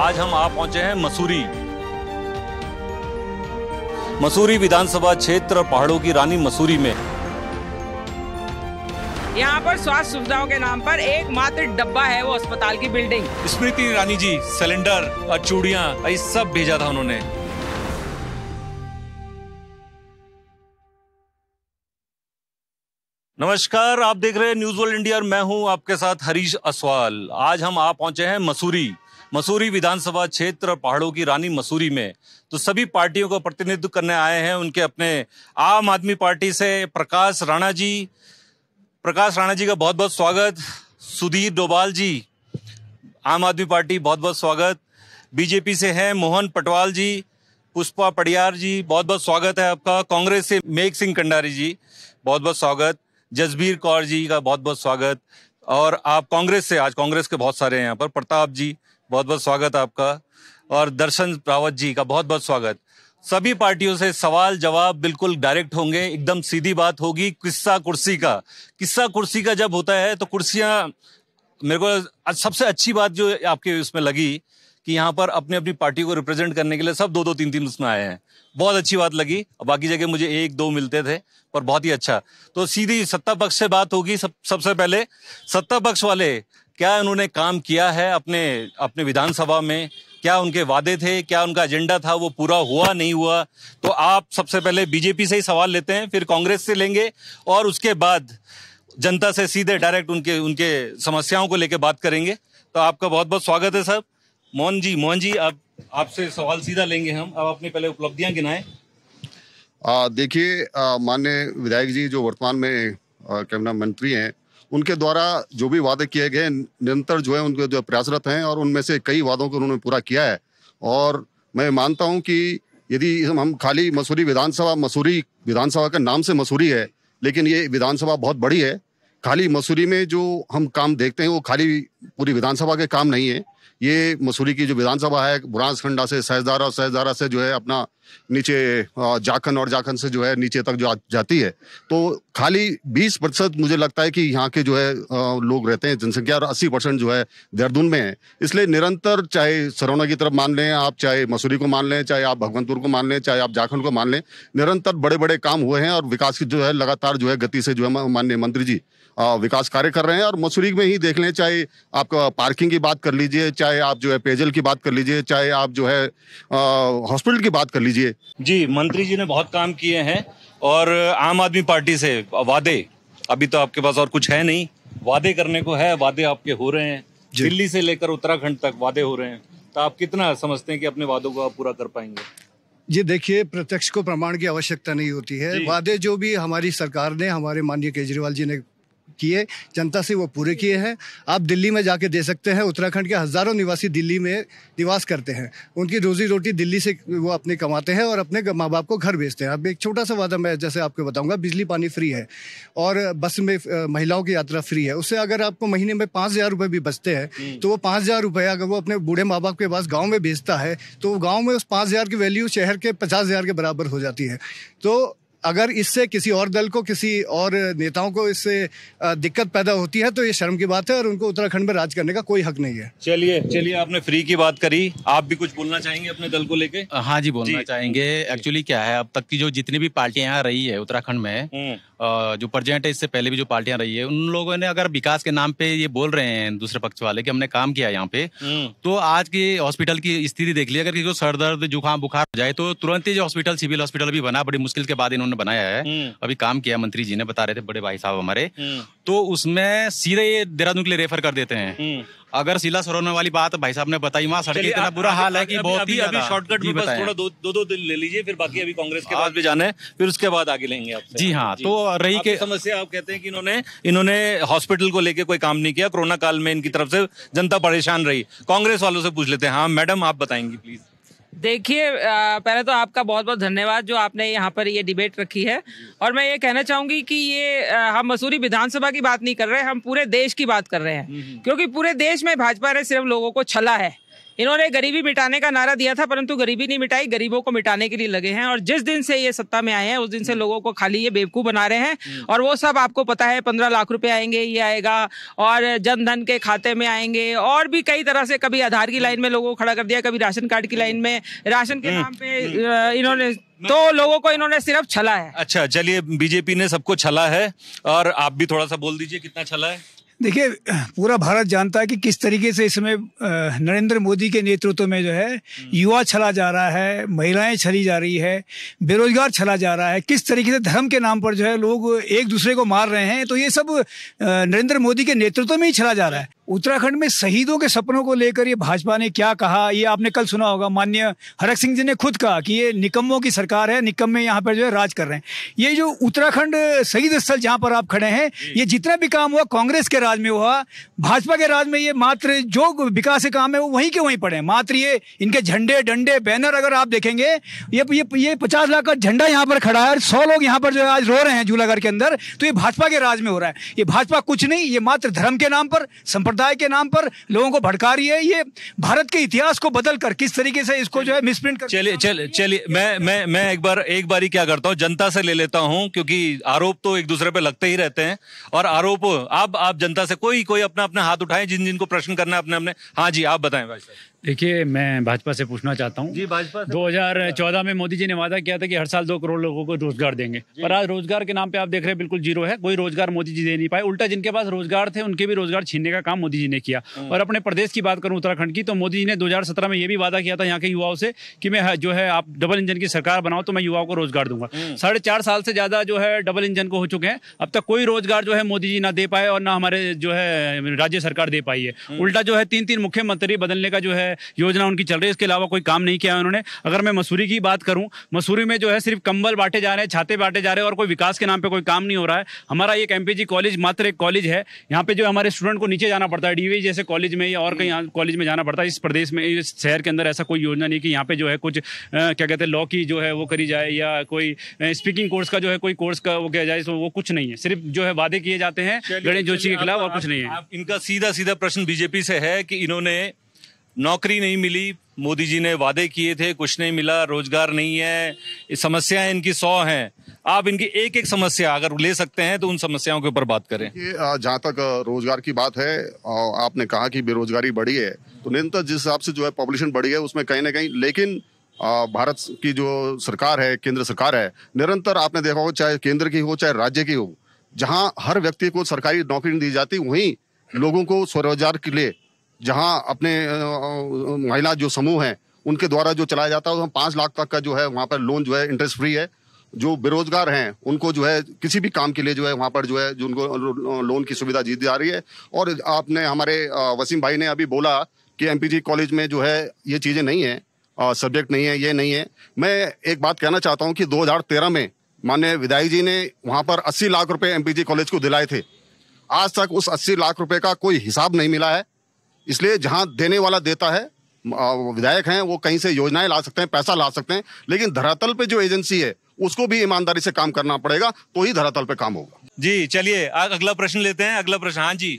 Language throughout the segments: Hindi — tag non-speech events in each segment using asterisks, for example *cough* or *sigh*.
आज हम आ पहुंचे हैं मसूरी मसूरी विधानसभा क्षेत्र पहाड़ों की रानी मसूरी में यहाँ पर स्वास्थ्य सुविधाओं के नाम पर एकमात्र डब्बा है वो अस्पताल की बिल्डिंग स्मृति रानी जी सिलेंडर और चूड़िया सब भेजा था उन्होंने नमस्कार आप देख रहे हैं न्यूज वर्ल्ड इंडिया और मैं हूं आपके साथ हरीश असवाल आज हम आ पहुंचे हैं मसूरी मसूरी विधानसभा क्षेत्र पहाड़ों की रानी मसूरी में तो सभी पार्टियों का प्रतिनिधित्व करने आए हैं उनके अपने आम आदमी पार्टी से प्रकाश राणा जी प्रकाश राणा जी का बहुत बहुत स्वागत सुधीर डोबाल जी आम आदमी पार्टी बहुत बहुत स्वागत बीजेपी से हैं मोहन पटवाल जी पुष्पा पडियार जी बहुत बहुत स्वागत है आपका कांग्रेस से मेघ सिंह कंडारी जी बहुत बहुत स्वागत जसबीर कौर जी का बहुत बहुत स्वागत और आप कांग्रेस से आज कांग्रेस के बहुत सारे हैं यहाँ पर प्रताप जी बहुत बहुत स्वागत आपका और दर्शन रावत जी का बहुत बहुत स्वागत सभी पार्टियों से सवाल जवाब बिल्कुल डायरेक्ट होंगे एकदम सीधी बात होगी किस्सा कुर्सी का किस्सा कुर्सी का जब होता है तो कुर्सियाँ मेरे को सबसे अच्छी बात जो आपके उसमें लगी कि यहाँ पर अपने अपनी पार्टी को रिप्रेजेंट करने के लिए सब दो दो तीन तीन उसमें आए हैं बहुत अच्छी बात लगी बाकी जगह मुझे एक दो मिलते थे पर बहुत ही अच्छा तो सीधी सत्ता पक्ष से बात होगी सब सबसे पहले सत्ता पक्ष वाले क्या उन्होंने काम किया है अपने अपने विधानसभा में क्या उनके वादे थे क्या उनका एजेंडा था वो पूरा हुआ नहीं हुआ तो आप सबसे पहले बीजेपी से ही सवाल लेते हैं फिर कांग्रेस से लेंगे और उसके बाद जनता से सीधे डायरेक्ट उनके उनके समस्याओं को लेकर बात करेंगे तो आपका बहुत बहुत स्वागत है सर मोहन जी मोहन जी आप आपसे सवाल सीधा लेंगे हम अब अपनी पहले उपलब्धियां गिनाए देखिए मान्य विधायक जी जो वर्तमान में कैबिनेट मंत्री हैं उनके द्वारा जो भी वादे किए गए निरंतर जो है उनके जो प्रयासरत हैं और उनमें से कई वादों को उन्होंने पूरा किया है और मैं मानता हूँ कि यदि हम खाली मसूरी विधानसभा मसूरी विधानसभा का नाम से मसूरी है लेकिन ये विधानसभा बहुत बड़ी है खाली मसूरी में जो हम काम देखते हैं वो खाली पूरी विधानसभा के काम नहीं है ये मसूरी की जो विधानसभा है बुरासखंडा से सहजदारा और सहजदारा से जो है अपना नीचे जाखन और जाखन से जो है नीचे तक जो जाती है तो खाली 20 प्रतिशत मुझे लगता है कि यहाँ के जो है लोग रहते हैं जनसंख्या और 80 परसेंट जो है देहरादून में है इसलिए निरंतर चाहे सरोना की तरफ मान लें आप चाहे मसूरी को मान लें चाहे आप भगवंतपुर को मान लें चाहे आप झारखंड को मान लें निरंतर बड़े बड़े काम हुए हैं और विकास की जो है लगातार जो है गति से जो है माननीय मंत्री जी विकास कार्य कर रहे हैं और मसूरी में ही देख लें चाहे आप पार्किंग की बात कर लीजिए चाहे आप जो है पेयजल की बात कर लीजिए चाहे आप जो है हॉस्पिटल की बात कर लीजिए कीजिए जी मंत्री जी ने बहुत काम किए हैं और आम आदमी पार्टी से वादे अभी तो आपके पास और कुछ है नहीं वादे करने को है वादे आपके हो रहे हैं दिल्ली से लेकर उत्तराखंड तक वादे हो रहे हैं तो आप कितना समझते हैं कि अपने वादों को आप पूरा कर पाएंगे ये देखिए प्रत्यक्ष को प्रमाण की आवश्यकता नहीं होती है वादे जो भी हमारी सरकार ने हमारे माननीय केजरीवाल जी ने किए जनता से वो पूरे किए हैं आप दिल्ली में जाके दे सकते हैं उत्तराखंड के हज़ारों निवासी दिल्ली में निवास करते हैं उनकी रोजी रोटी दिल्ली से वो अपने कमाते हैं और अपने माँ बाप को घर भेजते हैं अब एक छोटा सा वादा मैं जैसे आपको बताऊँगा बिजली पानी फ्री है और बस में महिलाओं की यात्रा फ्री है उससे अगर आपको महीने में पाँच हज़ार रुपये भी बचते हैं हम्म। तो वो पाँच हज़ार रुपये अगर वो अपने बूढ़े माँ बाप के पास गाँव में भेजता है तो गाँव में उस पाँच हज़ार की वैल्यू शहर के पचास हज़ार के बराबर हो जाती है तो अगर इससे किसी और दल को किसी और नेताओं को इससे दिक्कत पैदा होती है तो ये शर्म की बात है और उनको उत्तराखंड में राज करने का कोई हक नहीं है चलिए चलिए आपने फ्री की बात करी आप भी कुछ बोलना चाहेंगे अपने दल को लेके हाँ जी बोलना जी, चाहेंगे एक्चुअली क्या है अब तक की जो जितनी भी पार्टियां यहाँ रही है उत्तराखंड में हम्म। जो प्रजेंट है इससे पहले भी जो पार्टियां रही है उन लोगों ने अगर विकास के नाम पे ये बोल रहे हैं दूसरे पक्ष वाले की हमने काम किया यहाँ पे हम्म। तो आज की हॉस्पिटल की स्थिति देख ली अगर किसी को सर दर्द जुकाम बुखार हो जाए तो तुरंत ही जो हॉस्पिटल सिविल हॉस्पिटल भी बना बड़ी मुश्किल के बाद इन्होंने उन्होंने बनाया है हम्म। अभी काम किया मंत्री जी ने बता रहे थे बड़े भाई साहब हमारे हम्म। तो उसमें सीधे ये देहरादून के लिए रेफर कर देते हैं हम्म। अगर सिला सरोने वाली बात भाई साहब ने बताई वहाँ सड़क इतना बुरा हाल है कि बहुत ही अभी शॉर्टकट में बस थोड़ा दो दो दिन ले लीजिए फिर बाकी हाँ। अभी कांग्रेस के पास हाँ। भी जाने फिर उसके बाद आगे लेंगे आप जी हाँ तो रही के समस्या आप कहते हैं कि इन्होंने इन्होंने हॉस्पिटल को लेके कोई काम नहीं किया कोरोना काल में इनकी तरफ से जनता परेशान रही कांग्रेस वालों से पूछ लेते हैं हाँ मैडम आप बताएंगी प्लीज देखिए पहले तो आपका बहुत बहुत धन्यवाद जो आपने यहाँ पर ये डिबेट रखी है और मैं ये कहना चाहूंगी कि ये हम मसूरी विधानसभा की बात नहीं कर रहे हम पूरे देश की बात कर रहे हैं हम्म, हम्म। क्योंकि पूरे देश में भाजपा ने सिर्फ लोगों को छला है इन्होंने गरीबी मिटाने का नारा दिया था परंतु गरीबी नहीं मिटाई गरीबों को मिटाने के लिए लगे हैं और जिस दिन से ये सत्ता में आए हैं उस दिन से हम्म। लोगों को खाली ये बेवकूफ़ बना रहे हैं हम्म। और वो सब आपको पता है पंद्रह लाख रुपए आएंगे ये आएगा और जनधन के खाते में आएंगे और भी कई तरह से कभी आधार की हम्म। लाइन में लोगों को खड़ा कर दिया कभी राशन कार्ड की लाइन में राशन के नाम पे इन्होंने तो लोगों को इन्होंने सिर्फ छला है अच्छा चलिए बीजेपी ने सबको छला है और आप भी थोड़ा सा बोल दीजिए कितना छला है देखिए पूरा भारत जानता है कि किस तरीके से इसमें नरेंद्र मोदी के नेतृत्व में जो है हम्म। युवा छला जा रहा है महिलाएं छली जा रही है बेरोजगार छला जा रहा है किस तरीके से धर्म के नाम पर जो है लोग एक दूसरे को मार रहे हैं तो ये सब नरेंद्र मोदी के नेतृत्व में ही छला जा रहा है उत्तराखंड में शहीदों के सपनों को लेकर ये भाजपा ने क्या कहा ये आपने कल सुना होगा मान्य हरक सिंह जी ने खुद कहा कि ये निकम्बों की सरकार है निकम्बे यहाँ पर जो है राज कर रहे हैं ये जो उत्तराखंड शहीद स्थल जहाँ पर आप खड़े हैं ये जितना भी काम हुआ कांग्रेस के राज में हुआ भाजपा के राज में ये मात्र जो विकास के काम है वो वहीं के वहीं पड़े हैं मात्र ये इनके झंडे डंडे बैनर अगर आप देखेंगे ये ये ये पचास लाख का झंडा यहाँ पर खड़ा है सौ लोग यहाँ पर जो है आज रो रहे हैं झूलाघर के अंदर तो ये भाजपा के राज में हो रहा है ये भाजपा कुछ नहीं ये मात्र धर्म के नाम पर संप्रदाय समुदाय के नाम पर लोगों को भड़का रही है ये भारत के इतिहास को बदल कर किस तरीके से इसको जो है मिसप्रिंट कर चलिए चलिए चलिए मैं मैं मैं एक बार एक बार ही क्या करता हूँ जनता से ले लेता हूँ क्योंकि आरोप तो एक दूसरे पे लगते ही रहते हैं और आरोप अब आप जनता से कोई कोई अपना अपना हाथ उठाए जिन जिनको प्रश्न करना अपने अपने हाँ जी आप बताएं भाई देखिए मैं भाजपा से पूछना चाहता हूँ जी भाजपा दो हजार चौदह में मोदी जी ने वादा किया था कि हर साल दो करोड़ लोगों को रोजगार देंगे पर आज रोजगार के नाम पे आप देख रहे हैं बिल्कुल जीरो है कोई रोजगार मोदी जी दे नहीं पाए उल्टा जिनके पास रोजगार थे उनके भी रोजगार छीनने का काम मोदी जी ने किया हाँ। और अपने प्रदेश की बात करूँ उत्तराखंड की तो मोदी जी ने दो में ये भी वादा किया था यहाँ के युवाओं से कि मैं जो है आप डबल इंजन की सरकार बनाओ तो मैं युवाओं को रोजगार दूंगा हाँ। साढ़े चार साल से ज्यादा जो है डबल इंजन को हो चुके हैं अब तक कोई रोजगार जो है मोदी जी ना दे पाए और ना हमारे जो है राज्य सरकार दे पाई है हाँ। उल्टा जो है तीन तीन मुख्यमंत्री बदलने का जो है है योजना उनकी चल रही है इसके अलावा कोई काम नहीं किया है उन्होंने अगर मैं मसूरी की बात करूँ मसूरी में जो है सिर्फ कंबल बांटे जा रहे हैं छाते बांटे जा रहे हैं और कोई विकास के नाम पर कोई काम नहीं हो रहा है हमारा एक एम कॉलेज मात्र एक कॉलेज है यहाँ पे जो हमारे स्टूडेंट को नीचे जाना पड़ता है डी जैसे कॉलेज में या और कहीं कॉलेज हम्म। में जाना पड़ता है इस प्रदेश में इस शहर के अंदर ऐसा कोई योजना नहीं कि यहाँ पे जो है कुछ क्या कहते हैं लॉ की जो है वो करी जाए या कोई स्पीकिंग कोर्स का जो है कोई कोर्स का वो किया जाए तो वो कुछ नहीं है सिर्फ जो है वादे किए जाते हैं गणेश जोशी के खिलाफ और कुछ नहीं है इनका सीधा सीधा प्रश्न बीजेपी से है कि इन्होंने नौकरी नहीं मिली मोदी जी ने वादे किए थे कुछ नहीं मिला रोजगार नहीं है समस्याएं इनकी सौ हैं आप इनकी एक एक समस्या अगर ले सकते हैं तो उन समस्याओं के ऊपर बात करें जहाँ तक रोजगार की बात है आपने कहा कि बेरोजगारी बढ़ी है तो निरंतर जिस हिसाब से जो है पॉपुलेशन बढ़ी है उसमें कहीं ना कहीं लेकिन भारत की जो सरकार है केंद्र सरकार है निरंतर आपने देखा हो चाहे केंद्र की हो चाहे राज्य की हो जहाँ हर व्यक्ति को सरकारी नौकरी दी जाती वहीं लोगों को स्वरोजगार के लिए जहाँ अपने महिला जो समूह हैं उनके द्वारा जो चलाया जाता है उसमें पाँच लाख तक का जो है वहाँ पर लोन जो है इंटरेस्ट फ्री है जो बेरोजगार हैं उनको जो है किसी भी काम के लिए जो है वहाँ पर जो है जो उनको लोन की सुविधा दी जा रही है और आपने हमारे वसीम भाई ने अभी बोला कि एम कॉलेज में जो है ये चीज़ें नहीं हैं सब्जेक्ट नहीं है ये नहीं है मैं एक बात कहना चाहता हूँ कि 2013 में माननीय विधायक जी ने वहाँ पर 80 लाख रुपए एम कॉलेज को दिलाए थे आज तक उस 80 लाख रुपए का कोई हिसाब नहीं मिला है इसलिए जहां देने वाला देता है विधायक हैं वो कहीं से योजनाएं ला सकते हैं पैसा ला सकते हैं लेकिन धरातल पे जो एजेंसी है उसको भी ईमानदारी से काम करना पड़ेगा तो ही धरातल पे काम होगा जी चलिए अगला प्रश्न लेते हैं अगला प्रश्न हाँ जी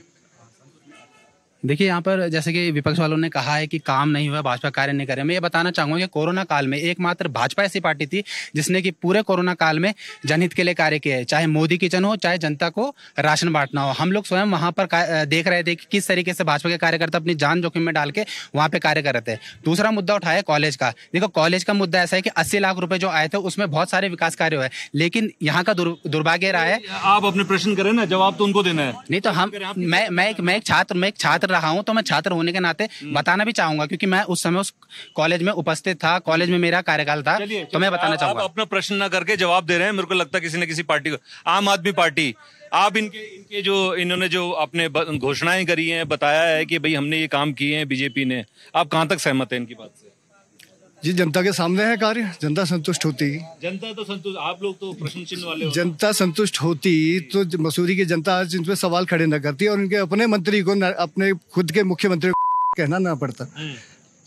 देखिए यहाँ पर जैसे कि विपक्ष वालों ने कहा है कि काम नहीं हुआ भाजपा कार्य नहीं करे मैं ये बताना चाहूंगा कि कोरोना काल में एकमात्र भाजपा ऐसी पार्टी थी जिसने कि पूरे कोरोना काल में जनहित के लिए कार्य किए चाहे मोदी किचन हो चाहे जनता को राशन बांटना हो हम लोग स्वयं वहां पर देख रहे थे कि किस तरीके से भाजपा के कार्यकर्ता अपनी जान जोखिम में डाल के वहाँ पे कार्य कर रहे थे दूसरा मुद्दा उठाया कॉलेज का देखो कॉलेज का मुद्दा ऐसा है कि अस्सी लाख रुपए जो आए थे उसमें बहुत सारे विकास कार्य हुए लेकिन यहाँ का दुर्भाग्य रहा है आप अपने प्रश्न करें ना जवाब तो उनको देना है नहीं तो हम मैं मैं एक मैं एक छात्र मैं एक छात्र छात्र रहा हूँ तो मैं छात्र होने के नाते हम्म। बताना भी चाहूंगा क्योंकि मैं उस समय उस कॉलेज में उपस्थित था कॉलेज में मेरा कार्यकाल था तो मैं बताना चाहूंगा अपना प्रश्न न करके जवाब दे रहे हैं मेरे को लगता है किसी न किसी पार्टी को आम आदमी पार्टी आप इनके इनके जो इन्होंने जो अपने घोषणाएं करी हैं बताया है कि भाई हमने ये काम किए हैं बीजेपी ने आप कहाँ तक सहमत हैं इनकी बात से जी जनता के सामने है कार्य जनता संतुष्ट होती जनता तो संतुष्ट आप लोग तो प्रश्न चिन्ह वाले जनता संतुष्ट होती तो मसूरी की जनता आज इन पे सवाल खड़े न करती और उनके अपने मंत्री को अपने खुद के मुख्यमंत्री को कहना ना पड़ता हम्म।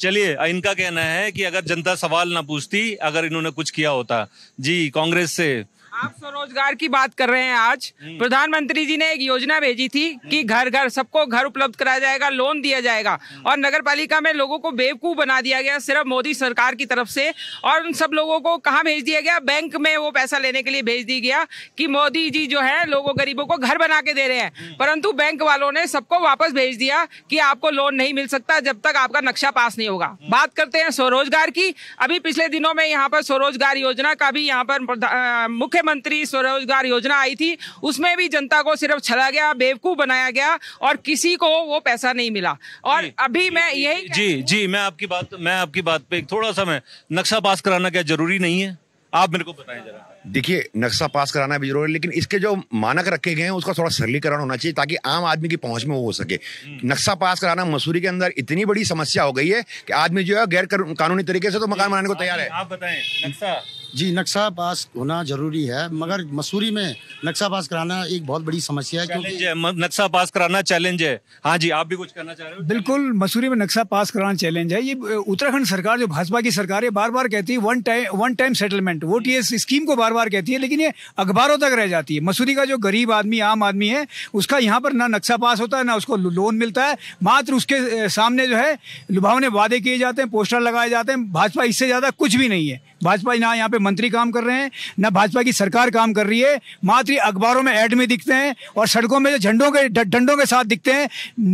चलिए इनका कहना है कि अगर जनता सवाल ना पूछती अगर इन्होंने कुछ किया होता जी कांग्रेस से आप स्वरोजगार की बात कर रहे हैं आज हम्म। प्रधानमंत्री जी ने एक योजना भेजी थी कि हम्म। घर घर सबको घर उपलब्ध कराया जाएगा लोन दिया जाएगा हम्म। और नगर पालिका में लोगों को बेवकूफ बना दिया गया सिर्फ मोदी सरकार की तरफ से और उन सब लोगों को कहाँ भेज दिया गया बैंक में वो पैसा लेने के लिए भेज दिया गया कि मोदी जी जो है लोगों गरीबों को घर बना के दे रहे हैं परंतु बैंक वालों ने सबको वापस भेज दिया कि आपको लोन नहीं मिल सकता जब तक आपका नक्शा पास नहीं होगा बात करते हैं स्वरोजगार की अभी पिछले दिनों में यहाँ पर स्वरोजगार योजना का भी यहाँ पर मुख्य मुख्यमंत्री स्वरोजगार योजना आई थी उसमें भी जनता को सिर्फ छला गया बेवकूफ़ बनाया गया और किसी को वो पैसा नहीं मिला और अभी मैं यही जी जी मैं आपकी बात मैं आपकी बात पे थोड़ा सा मैं नक्शा पास कराना क्या जरूरी नहीं है आप मेरे को बताएं जरा देखिए नक्शा पास कराना भी जरूरी है लेकिन इसके जो मानक रखे गए हैं उसका थोड़ा सरलीकरण होना चाहिए ताकि आम आदमी की पहुंच में वो हो सके हम्म। नक्शा पास कराना मसूरी के अंदर इतनी बड़ी समस्या हो गई है कि आदमी जो है गैर कानूनी तरीके से तो मकान बनाने को तैयार है आप बताएं नक्शा जी नक्शा पास होना जरूरी है मगर मसूरी में नक्शा पास कराना एक बहुत बड़ी समस्या है क्योंकि नक्शा पास कराना चैलेंज है हाँ जी आप भी कुछ करना चाह रहे हो बिल्कुल मसूरी में नक्शा पास कराना चैलेंज है ये उत्तराखंड सरकार जो भाजपा की सरकार है बार बार कहती है one time one time settlement वो टी स्कीम को बार बार कहती है लेकिन ये अखबारों तक रह जाती है मसूरी का जो गरीब आदमी आम आदमी है उसका यहाँ पर ना नक्शा पास होता है ना उसको लोन मिलता है मात्र उसके सामने जो है लुभावने वादे किए जाते हैं पोस्टर लगाए जाते हैं भाजपा इससे ज़्यादा कुछ भी नहीं है भाजपा ना यहाँ पे मंत्री काम कर रहे हैं ना भाजपा की सरकार काम कर रही है मात्र अखबारों में एड में दिखते हैं और सड़कों में जो झंडों के डंडों के साथ दिखते हैं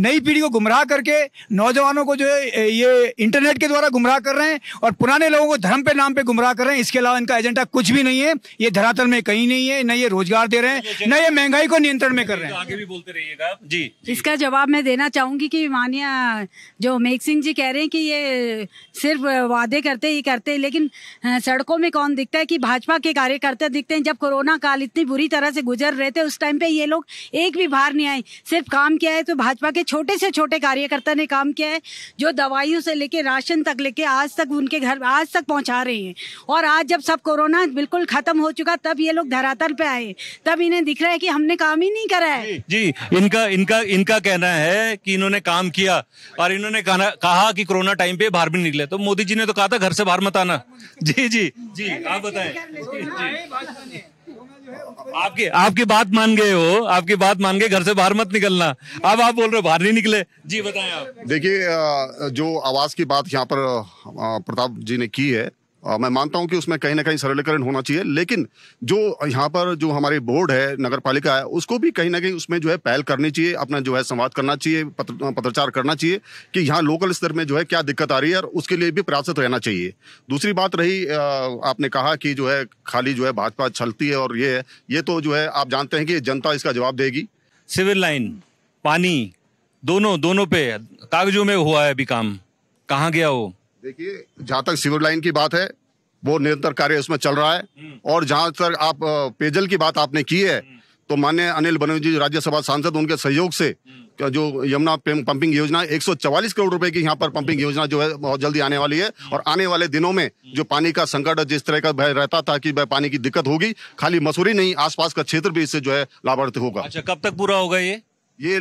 नई पीढ़ी को गुमराह करके नौजवानों को जो है ये इंटरनेट के द्वारा गुमराह कर रहे हैं और पुराने लोगों को धर्म पे नाम पे गुमराह कर रहे हैं इसके अलावा इनका एजेंडा कुछ भी नहीं है ये धरातल में कहीं नहीं है न ये रोजगार दे रहे हैं न ये महंगाई को नियंत्रण में कर रहे हैं आगे भी बोलते रहिएगा जी इसका जवाब मैं देना चाहूंगी की मानिया जो मेघ सिंह जी कह रहे हैं कि ये सिर्फ वादे करते ही करते लेकिन सड़कों में कौन दिखता है कि भाजपा के कार्यकर्ता दिखते हैं जब कोरोना काल इतनी बुरी तरह से गुजर रहे थे उस टाइम पे ये लोग एक भी बाहर नहीं आए सिर्फ काम किया है तो भाजपा के छोटे से छोटे कार्यकर्ता ने काम किया है जो दवाइयों से लेके राशन तक लेके आज तक उनके घर आज तक पहुँचा रहे हैं और आज जब सब कोरोना बिल्कुल खत्म हो चुका तब ये लोग धरातल पे आए तब इन्हें दिख रहा है कि हमने काम ही नहीं करा है जी इनका इनका इनका कहना है कि इन्होंने काम किया और इन्होंने कहा कि कोरोना टाइम पे बाहर भी निकले तो मोदी जी ने तो कहा था घर से बाहर मत आना जी जी जी आप बताए आपकी आपकी बात मान गए हो आपकी बात मान गए घर से बाहर मत निकलना अब आप बोल रहे हो बाहर नहीं निकले जी बताएं आप देखिए जो आवाज की बात यहाँ पर प्रताप जी ने की है मैं मानता हूं कि उसमें कहीं ना कहीं सरलीकरण होना चाहिए लेकिन जो यहाँ पर जो हमारी बोर्ड है नगर पालिका है उसको भी कहीं ना कहीं उसमें जो है पहल करनी चाहिए अपना जो है संवाद करना चाहिए पत्र, पत्रचार करना चाहिए कि यहाँ लोकल स्तर में जो है क्या दिक्कत आ रही है और उसके लिए भी प्रयासरत रहना चाहिए दूसरी बात रही आपने कहा कि जो है खाली जो है भाजपा छलती है और ये है ये तो जो है आप जानते हैं कि जनता इसका जवाब देगी सिविल लाइन पानी दोनों दोनों पे कागजों में हुआ है अभी काम कहाँ गया वो देखिए जहाँ तक सिविल लाइन की बात है वो निरंतर कार्य उसमें चल रहा है हम्म। और जहाँ तक आप पेयजल की बात आपने की है हम्म। तो मान्य अनिल बनर्जी राज्यसभा सांसद उनके सहयोग से हम्म। जो यमुना पंपिंग योजना 144 करोड़ रुपए की यहाँ पर पंपिंग योजना जो है बहुत जल्दी आने वाली है और आने वाले दिनों में जो पानी का संकट जिस तरह का भय रहता था कि पानी की दिक्कत होगी खाली मसूरी नहीं आसपास का क्षेत्र भी इससे जो है लाभार्थी होगा अच्छा कब तक पूरा होगा ये ये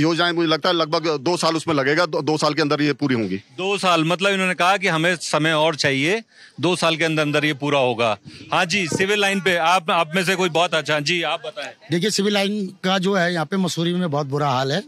योजनाएं मुझे लगता है लगभग दो साल उसमें लगेगा दो, दो साल के अंदर ये पूरी होंगी दो साल मतलब इन्होंने कहा कि हमें समय और चाहिए दो साल के अंदर अंदर ये पूरा होगा हाँ जी सिविल लाइन पे आप आप में से कोई बहुत अच्छा जी आप बताएं देखिए सिविल लाइन का जो है यहाँ पे मसूरी में बहुत बुरा हाल है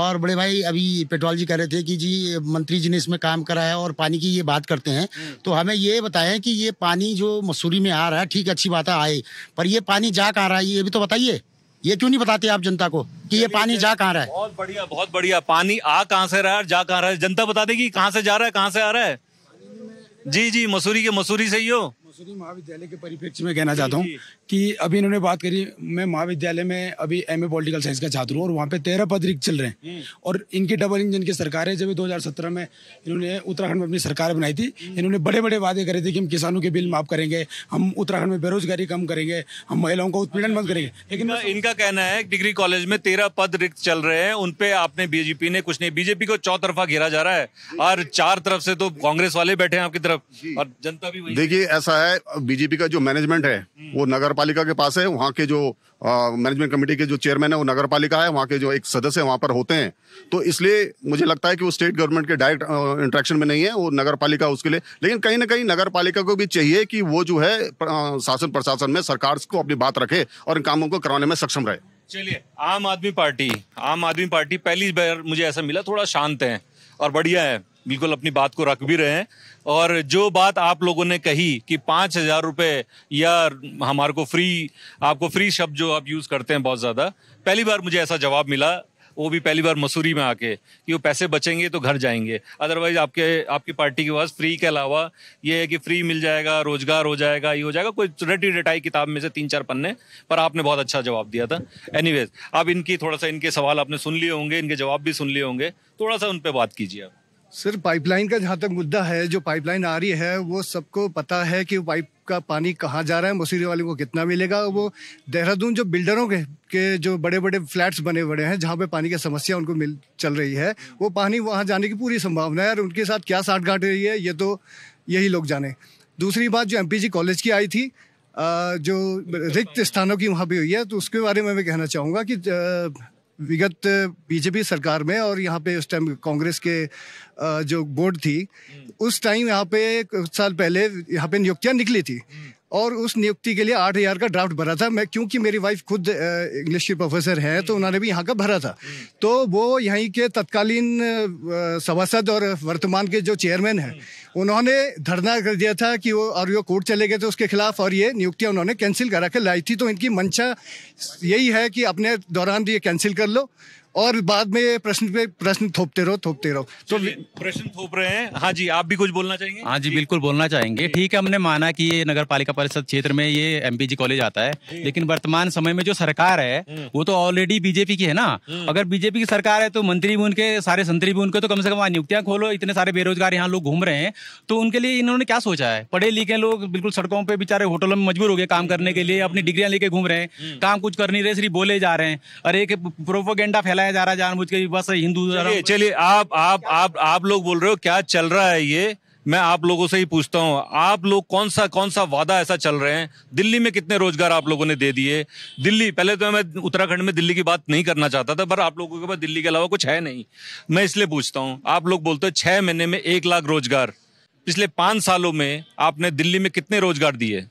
और बड़े भाई अभी पेट्रोल जी कह रहे थे कि जी मंत्री जी ने इसमें काम करा है और पानी की ये बात करते हैं तो हमें ये बताएं कि ये पानी जो मसूरी में आ रहा है ठीक अच्छी बात है आए पर ये पानी जा कहाँ रहा है ये भी तो बताइए ये क्यों नहीं बताते आप जनता को कि ये पानी जा कहाँ रहा है बहुत बढ़िया बहुत बढ़िया पानी आ कहाँ से रहा है जा कहाँ रहा है जनता बता देगी कहाँ से जा रहा है कहाँ से आ रहा है जी जी मसूरी के मसूरी से ही हो मसूरी महाविद्यालय के परिप्रेक्ष्य में कहना चाहता हूँ कि अभी इन्होंने बात करी मैं महाविद्यालय में अभी एम ए पोलिटिकल साइंस का छात्र हूँ और वहाँ पे तेरह पद रिक्त चल रहे हैं हम्म। और इनके डबल इंजन की सरकार है जब दो सत्रह में इन्होंने उत्तराखंड में अपनी सरकार बनाई थी हम्म। इन्होंने बड़े बड़े वादे करे थे कि हम किसानों के बिल माफ करेंगे हम उत्तराखंड में बेरोजगारी कम करेंगे हम महिलाओं का उत्पीड़न बंद करेंगे लेकिन इनका, कहना है डिग्री कॉलेज में तेरह पद रिक्त चल रहे हैं उन पर आपने बीजेपी ने कुछ नहीं बीजेपी को चौतरफा घेरा जा रहा है और चार तरफ से तो कांग्रेस वाले बैठे हैं आपकी तरफ और जनता भी देखिए ऐसा है बीजेपी का जो मैनेजमेंट है हम्म। वो नगर नगरपालिका के पास है वहाँ के जो मैनेजमेंट कमेटी के जो चेयरमैन है वो नगर पालिका है वहाँ के जो एक सदस्य वहाँ पर होते हैं तो इसलिए मुझे लगता है कि वो स्टेट गवर्नमेंट के डायरेक्ट इंट्रैक्शन में नहीं है वो नगर पालिका उसके लिए लेकिन कहीं ना कहीं नगर पालिका को भी चाहिए कि वो जो है शासन प्रशासन में सरकार को अपनी बात रखे और इन कामों को करवाने में सक्षम रहे चलिए आम आदमी पार्टी आम आदमी पार्टी पहली बार मुझे ऐसा मिला थोड़ा शांत है और बढ़िया है बिल्कुल अपनी बात को रख भी रहे हैं और जो बात आप लोगों ने कही कि पाँच हजार रुपये या हमारे को फ्री आपको फ्री शब्द जो आप यूज़ करते हैं बहुत ज़्यादा पहली बार मुझे ऐसा जवाब मिला वो भी पहली बार मसूरी में आके कि वो पैसे बचेंगे तो घर जाएंगे अदरवाइज आपके आपकी पार्टी के पास फ्री के अलावा ये है कि फ्री मिल जाएगा रोजगार हो जाएगा ये हो जाएगा कोई रटी रटाई किताब में से तीन चार पन्ने पर आपने बहुत अच्छा जवाब दिया था एनीवेज आप इनकी थोड़ा सा इनके सवाल आपने सुन लिए होंगे इनके जवाब भी सुन लिए होंगे थोड़ा सा उन पर बात कीजिए आप सर पाइपलाइन का जहाँ तक मुद्दा है जो पाइपलाइन आ रही है वो सबको पता है कि पाइप का पानी कहाँ जा रहा है मसूरी वाले को कितना मिलेगा वो देहरादून जो बिल्डरों के के जो बड़े बड़े फ्लैट्स बने बड़े हैं जहाँ पे पानी की समस्या उनको मिल चल रही है वो पानी वहाँ जाने की पूरी संभावना है और उनके साथ क्या साठ साठगांठ रही है ये तो यही लोग जाने दूसरी बात जो एम कॉलेज की आई थी जो रिक्त स्थानों की वहाँ पर हुई है तो उसके बारे में मैं कहना चाहूँगा कि विगत बीजेपी सरकार में और यहाँ पे उस टाइम कांग्रेस के जो बोर्ड थी हम्म। उस टाइम यहाँ पे कुछ साल पहले यहाँ पे नियुक्तियाँ निकली थी हम्म। और उस नियुक्ति के लिए आठ हज़ार का ड्राफ्ट भरा था मैं क्योंकि मेरी वाइफ खुद इंग्लिश की प्रोफेसर है तो हम्म। उन्होंने भी यहाँ का भरा था हम्म। तो वो यहीं के तत्कालीन सभासद और वर्तमान के जो चेयरमैन हैं हम्म। उन्होंने धरना कर दिया था कि वो और वो कोर्ट चले गए थे उसके खिलाफ और ये नियुक्तियाँ उन्होंने कैंसिल करा के लाई थी तो इनकी मंशा यही है कि अपने दौरान ये कैंसिल कर लो और बाद में प्रश्न पे प्रश्न थोपते रहो थोपते रहो तो प्रश्न थोप रहे हैं हाँ जी आप भी कुछ बोलना चाहेंगे हाँ जी बिल्कुल बोलना चाहेंगे ठीक है हमने माना कि ये नगर पालिका परिषद क्षेत्र में ये एम कॉलेज आता है लेकिन वर्तमान समय में जो सरकार है हम्म। वो तो ऑलरेडी बीजेपी की है ना हम्म। अगर बीजेपी की सरकार है तो मंत्री भी उनके सारे संतरी भी उनके तो कम से कम नियुक्तियां खोलो इतने सारे बेरोजगार यहाँ लोग घूम रहे हैं तो उनके लिए इन्होंने क्या सोचा है पढ़े लिखे लोग बिल्कुल सड़कों पर बेचारे होटलों में मजबूर हो गए काम करने के लिए अपनी डिग्रियां लेके घूम रहे हैं हम्म। काम कुछ कर नहीं रहे सिर्फ बोले जा रहे हैं और एक प्रोपोगेंडा फैला फैलाया जा रहा है जानबूझ के बस हिंदू चलिए आप आप आप आप लोग बोल रहे हो क्या चल रहा है ये मैं आप लोगों से ही पूछता हूँ आप लोग कौन सा कौन सा वादा ऐसा चल रहे हैं दिल्ली में कितने रोजगार आप लोगों ने दे दिए दिल्ली पहले तो मैं उत्तराखंड में दिल्ली की बात नहीं करना चाहता था पर आप लोगों के पास दिल्ली के अलावा कुछ है नहीं मैं इसलिए पूछता हूँ आप लोग बोलते हो छह महीने में एक लाख रोजगार पिछले पांच सालों में आपने दिल्ली में कितने रोजगार दिए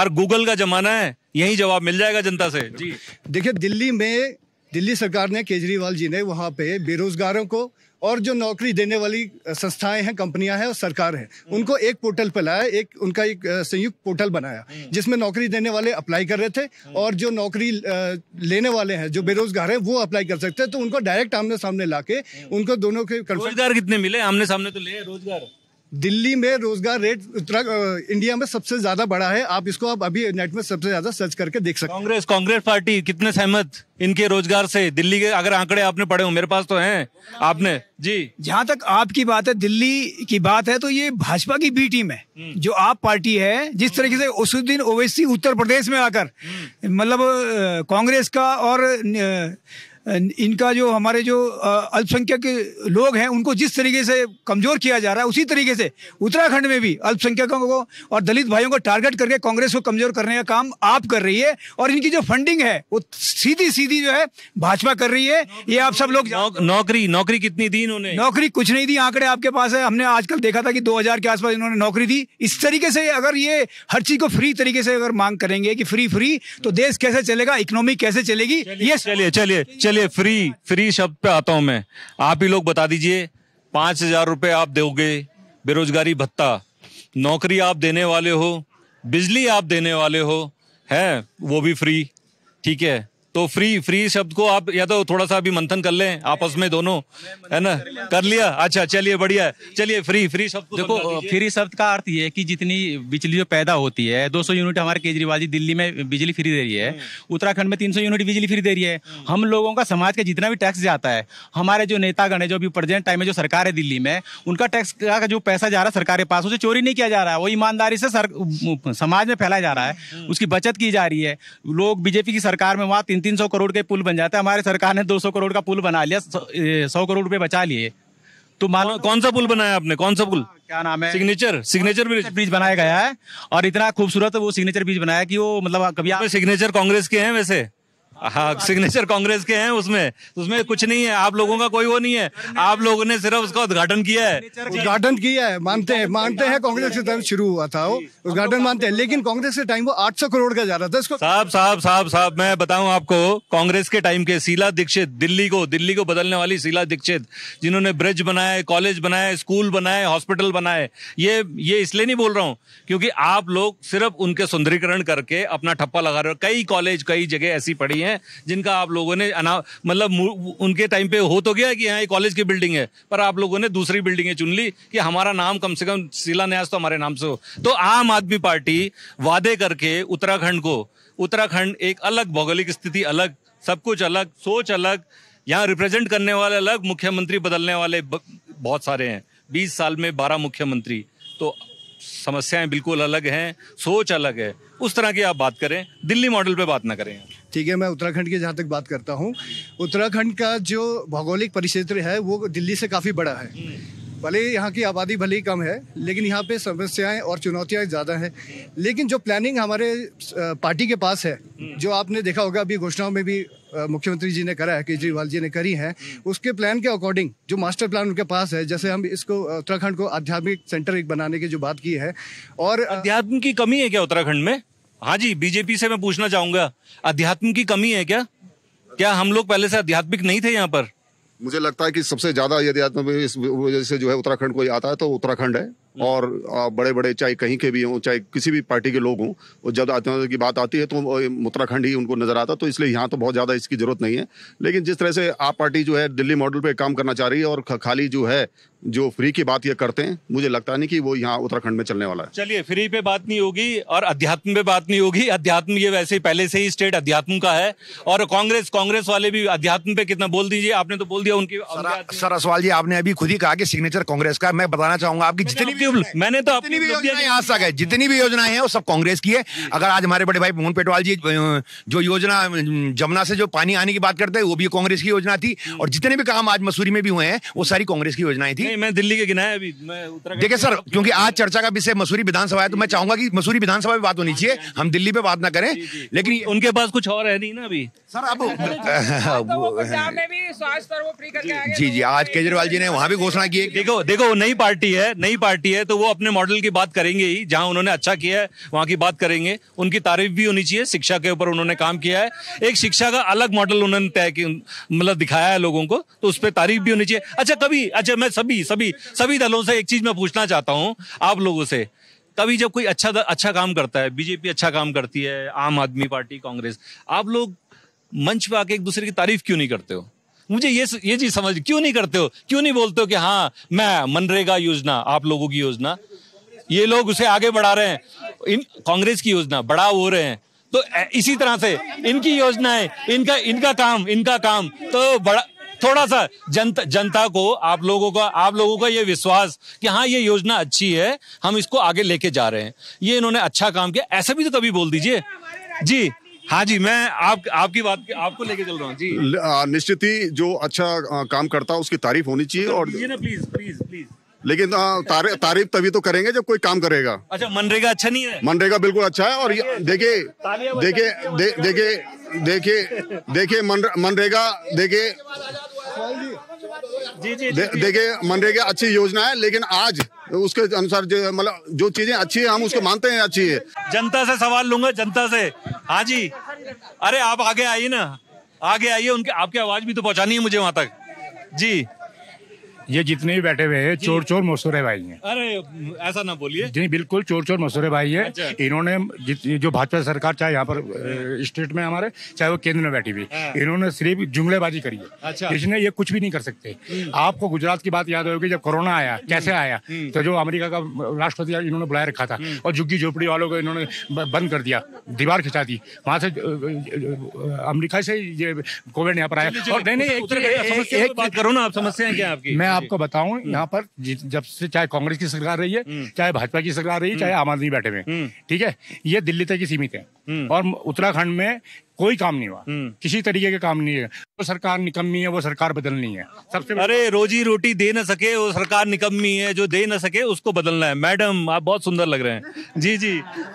और गूगल का जमाना है यही जवाब मिल जाएगा जनता से जी देखिए दिल्ली में दिल्ली सरकार ने केजरीवाल जी ने वहाँ पे बेरोजगारों को और जो नौकरी देने वाली संस्थाएं हैं कंपनियां हैं और सरकार है हम्म। उनको एक पोर्टल पर लाया एक उनका एक संयुक्त पोर्टल बनाया हम्म। जिसमें नौकरी देने वाले अप्लाई कर रहे थे हम्म। और जो नौकरी लेने वाले हैं जो बेरोजगार हैं वो अप्लाई कर सकते हैं तो उनको डायरेक्ट आमने सामने ला के उनको दोनों के रोजगार कितने मिले आमने सामने तो ले रोजगार दिल्ली में रोजगार रेट उत्तरा इंडिया में सबसे ज्यादा बड़ा है आप इसको आप अभी नेट में सबसे ज्यादा सर्च करके देख सकते कांग्रेस कांग्रेस पार्टी कितने सहमत इनके रोजगार से दिल्ली के अगर आंकड़े आपने पढ़े हो मेरे पास तो हैं आपने जी जहाँ तक आपकी बात है दिल्ली की बात है तो ये भाजपा की बी टीम है हम्म। जो आप पार्टी है जिस तरीके से उस दिन ओवैसी उत्तर प्रदेश में आकर हम्म। मतलब कांग्रेस का और इनका जो हमारे जो अल्पसंख्यक लोग हैं उनको जिस तरीके से कमज़ोर किया जा रहा है उसी तरीके से उत्तराखंड में भी अल्पसंख्यकों को और दलित भाइयों को टारगेट करके कांग्रेस को कमज़ोर करने का काम आप कर रही है और इनकी जो फंडिंग है वो सीधी सीधी जो है भाजपा कर रही है ये आप सब लोग नौकरी नौकरी कितनी दी इन्होंने नौकरी कुछ नहीं दी आंकड़े आपके पास है हमने आजकल देखा था कि दो के आसपास इन्होंने नौकरी दी इस तरीके से अगर ये हर चीज़ को फ्री तरीके से अगर मांग करेंगे कि फ्री फ्री तो देश कैसे चलेगा इकोनॉमी कैसे चलेगी ये चलिए चलिए चलिए चलिए फ्री फ्री शब्द पे आता हूँ मैं आप ही लोग बता दीजिए पांच हजार रुपये आप दोगे बेरोजगारी भत्ता नौकरी आप देने वाले हो बिजली आप देने वाले हो है वो भी फ्री ठीक है तो फ्री फ्री शब्द को आप या तो थोड़ा सा अभी मंथन कर लें आपस में दोनों है ना कर लिया अच्छा चलिए बढ़िया चलिए फ्री फ्री शब्द देखो फ्री शब्द का अर्थ ये है कि जितनी बिजली जो पैदा होती है 200 यूनिट हमारे केजरीवाल जी दिल्ली में बिजली फ्री दे रही है हम्म। उत्तराखंड में 300 यूनिट बिजली फ्री दे रही है हम्म। हम लोगों का समाज का जितना भी टैक्स जाता है हमारे जो नेतागण है जो अभी प्रेजेंट टाइम में जो सरकार है दिल्ली में उनका टैक्स का जो पैसा जा रहा है सरकार के पास उसे चोरी नहीं किया जा रहा है वो ईमानदारी से समाज में फैलाया जा रहा है हम्म। उसकी बचत की जा रही है लोग बीजेपी की सरकार में वहाँ तीन तीन सौ करोड़ के पुल बन जाते हैं हमारे सरकार ने दो सौ करोड़ का पुल बना लिया सौ करोड़ रुपए बचा लिए तो मान कौन, कौन सा पुल बनाया आपने कौन सा पुल हाँ, क्या नाम है सिग्नेचर हाँ, सिग्नेचर ब्रिज ब्रिज बनाया गया है और इतना खूबसूरत वो सिग्नेचर ब्रिज बनाया कि वो मतलब कभी आप सिग्नेचर कांग्रेस के हैं वैसे हाँ सिग्नेचर कांग्रेस के हैं उसमें उसमें कुछ नहीं है आप लोगों का कोई वो नहीं है आप लोगों ने सिर्फ उसका उद्घाटन किया है उद्घाटन किया है मानते हैं मानते हैं कांग्रेस के टाइम शुरू हुआ था वो उद्घाटन मानते हैं लेकिन कांग्रेस के टाइम वो 800 करोड़ का जा रहा था इसको साहब साहब साहब साहब मैं बताऊँ आपको कांग्रेस के टाइम के शीला दीक्षित दिल्ली को दिल्ली को बदलने वाली शीला दीक्षित जिन्होंने ब्रिज बनाए कॉलेज बनाए स्कूल बनाए हॉस्पिटल बनाए ये ये इसलिए नहीं बोल रहा हूँ क्योंकि आप लोग सिर्फ उनके सुंदरीकरण करके अपना ठप्पा लगा रहे हो कई कॉलेज कई जगह ऐसी पड़ी है हैं जिनका आप लोगों ने अना मतलब उनके टाइम पे हो तो गया कि यहाँ ये कॉलेज की बिल्डिंग है पर आप लोगों ने दूसरी बिल्डिंगें चुन ली कि हमारा नाम कम से कम शिलान्यास तो हमारे नाम से हो तो आम आदमी पार्टी वादे करके उत्तराखंड को उत्तराखंड एक अलग भौगोलिक स्थिति अलग सब कुछ अलग सोच अलग यहाँ रिप्रेजेंट करने वाले अलग मुख्यमंत्री बदलने वाले बहुत सारे हैं बीस साल में बारह मुख्यमंत्री तो समस्याएं बिल्कुल अलग हैं सोच अलग है उस तरह की आप बात करें दिल्ली मॉडल पे बात ना करें ठीक है मैं उत्तराखंड की जहाँ तक बात करता हूँ उत्तराखंड का जो भौगोलिक परिक्षेत्र है वो दिल्ली से काफ़ी बड़ा है भले यहाँ की आबादी भले ही कम है लेकिन यहाँ पे समस्याएं और चुनौतियाँ ज़्यादा हैं लेकिन जो प्लानिंग हमारे पार्टी के पास है जो आपने देखा होगा अभी घोषणाओं में भी मुख्यमंत्री जी ने करा है केजरीवाल जी ने करी है उसके प्लान के अकॉर्डिंग जो मास्टर प्लान उनके पास है जैसे हम इसको उत्तराखंड को आध्यात्मिक सेंटर एक बनाने की जो बात की है और अध्यात्म की कमी है क्या उत्तराखंड में हाँ जी बीजेपी से मैं पूछना चाहूंगा अध्यात्म की कमी है क्या क्या हम लोग पहले से अध्यात्मिक नहीं थे यहाँ पर मुझे लगता है कि सबसे ज्यादा यदि इस वजह से जो है उत्तराखंड को आता है तो उत्तराखंड है हम्म। और बड़े बड़े चाहे कहीं के भी हों चाहे किसी भी पार्टी के लोग हों और जब आतंकवाद की बात आती है तो उत्तराखंड ही उनको नजर आता तो इसलिए यहाँ तो बहुत ज़्यादा इसकी जरूरत नहीं है लेकिन जिस तरह से आप पार्टी जो है दिल्ली मॉडल पर काम करना चाह रही है और खाली जो है जो फ्री की बात ये करते हैं मुझे लगता नहीं कि वो यहाँ उत्तराखंड में चलने वाला है चलिए फ्री पे बात नहीं होगी और अध्यात्म पे बात नहीं होगी अध्यात्म ये वैसे ही पहले से ही स्टेट अध्यात्म का है और कांग्रेस कांग्रेस वाले भी अध्यात्म पे कितना बोल दीजिए आपने तो बोल दिया उनकी सर असवाल जी आपने अभी खुद ही कहा कि सिग्नेचर कांग्रेस का मैं बताना चाहूंगा आपकी जितनी भी मैंने तो अपनी भी यहाँ तक है जितनी भी योजनाएं हैं वो सब कांग्रेस की है अगर आज हमारे बड़े भाई मोहन पेटवाल जी जो योजना जमुना से जो पानी आने की बात करते हैं वो भी कांग्रेस की योजना थी और जितने भी काम आज मसूरी में भी हुए हैं वो सारी कांग्रेस की योजनाएं थी मैं दिल्ली के गिनाया अभी मैं देखिए सर क्योंकि आज चर्चा का विषय मसूरी विधानसभा है तो मैं चाहूंगा कि मसूरी विधानसभा में बात होनी हाँ, चाहिए हम दिल्ली पे बात ना करें लेकिन उनके पास कुछ और है नहीं ना अभी सर अब *laughs* जी तो जी आज केजरीवाल जी ने वहाँ भी घोषणा की देखो देखो नई पार्टी है नई पार्टी है तो वो अपने मॉडल की बात करेंगे ही जहाँ उन्होंने अच्छा किया है वहाँ की बात करेंगे उनकी तारीफ भी होनी चाहिए शिक्षा के ऊपर उन्होंने काम किया है एक शिक्षा का अलग मॉडल उन्होंने तय मतलब दिखाया है लोगों को तो उस पर तारीफ भी होनी चाहिए अच्छा कभी अच्छा मैं सभी सभी सभी सभी दलों से एक चीज मैं पूछना चाहता हूँ आप लोगों से कभी जब कोई अच्छा अच्छा काम करता है बीजेपी अच्छा काम करती है आम आदमी पार्टी कांग्रेस आप लोग मंच पे आके एक दूसरे की तारीफ क्यों नहीं करते हो मुझे ये ये चीज समझ क्यों नहीं करते हो क्यों नहीं बोलते हो कि हाँ मैं मनरेगा योजना आप लोगों की योजना ये लोग उसे आगे बढ़ा रहे हैं इन कांग्रेस की योजना बढ़ाव हो रहे हैं तो इसी तरह से इनकी योजना है इनका इनका काम इनका काम तो बड़ा थोड़ा सा जनता जनता को आप लोगों का आप लोगों का ये विश्वास कि हाँ ये योजना अच्छी है हम इसको आगे लेके जा रहे हैं ये इन्होंने अच्छा काम किया ऐसा भी तो कभी बोल दीजिए जी हाँ जी मैं आप आपकी बात आपको लेके चल रहा हूँ जी निश्चित ही जो अच्छा काम करता है उसकी तारीफ होनी चाहिए तो और ना प्लीज प्लीज प्लीज लेकिन तारीफ तारीफ तभी तो करेंगे जब कोई काम करेगा अच्छा मनरेगा अच्छा नहीं है मनरेगा बिल्कुल अच्छा है और देखिए देखिए देखिए देखिए देखिए मनरेगा देखिए जी जी, देखिए मनरेगा अच्छी योजना है लेकिन आज उसके अनुसार जो मतलब जो चीजें अच्छी है हम उसको मानते हैं अच्छी है जनता से सवाल लूंगा जनता से हाँ जी अरे आप आगे आइए ना आगे आइए उनके आपकी आवाज भी तो पहुंचानी है मुझे वहां तक जी ये जितने भी बैठे हुए हैं चोर चोर मसूरे भाई हैं अरे ऐसा ना बोलिए जी बिल्कुल चोर चोर मसूरे भाई है अच्छा। इन्होंने जो भाजपा सरकार चाहे यहाँ पर हाँ। स्टेट में हमारे चाहे वो केंद्र में बैठी हुई हाँ। इन्होंने सिर्फ जुमलेबाजी करी है अच्छा। इसने ये कुछ भी नहीं कर सकते हम्म। आपको गुजरात की बात याद होगी जब कोरोना आया हम्म। कैसे आया हम्म। तो जो अमरीका का राष्ट्रपति इन्होंने बुलाया रखा था और झुग्गी झोपड़ी वालों को इन्होंने बंद कर दिया दीवार खिंचा दी वहां से अमरीका से ये कोविड यहाँ पर आया और नहीं नहीं एक करो ना आप समस्या क्या आपकी मैं आपको बताऊं हम्म। यहाँ पर जब से चाहे कांग्रेस की सरकार रही है हम्म। चाहे भाजपा की सरकार रही है चाहे हम्म। आम आदमी बैठे हुए ठीक है ये दिल्ली तक ही सीमित है हम्म। और उत्तराखंड में कोई काम नहीं हुआ हम्म। किसी तरीके के काम नहीं है वो सरकार निकम्मी है वो सरकार बदलनी है सबसे अरे रोजी रोटी दे ना सके वो सरकार निकम्मी है जो दे ना सके उसको बदलना है मैडम आप बहुत सुंदर लग रहे हैं जी जी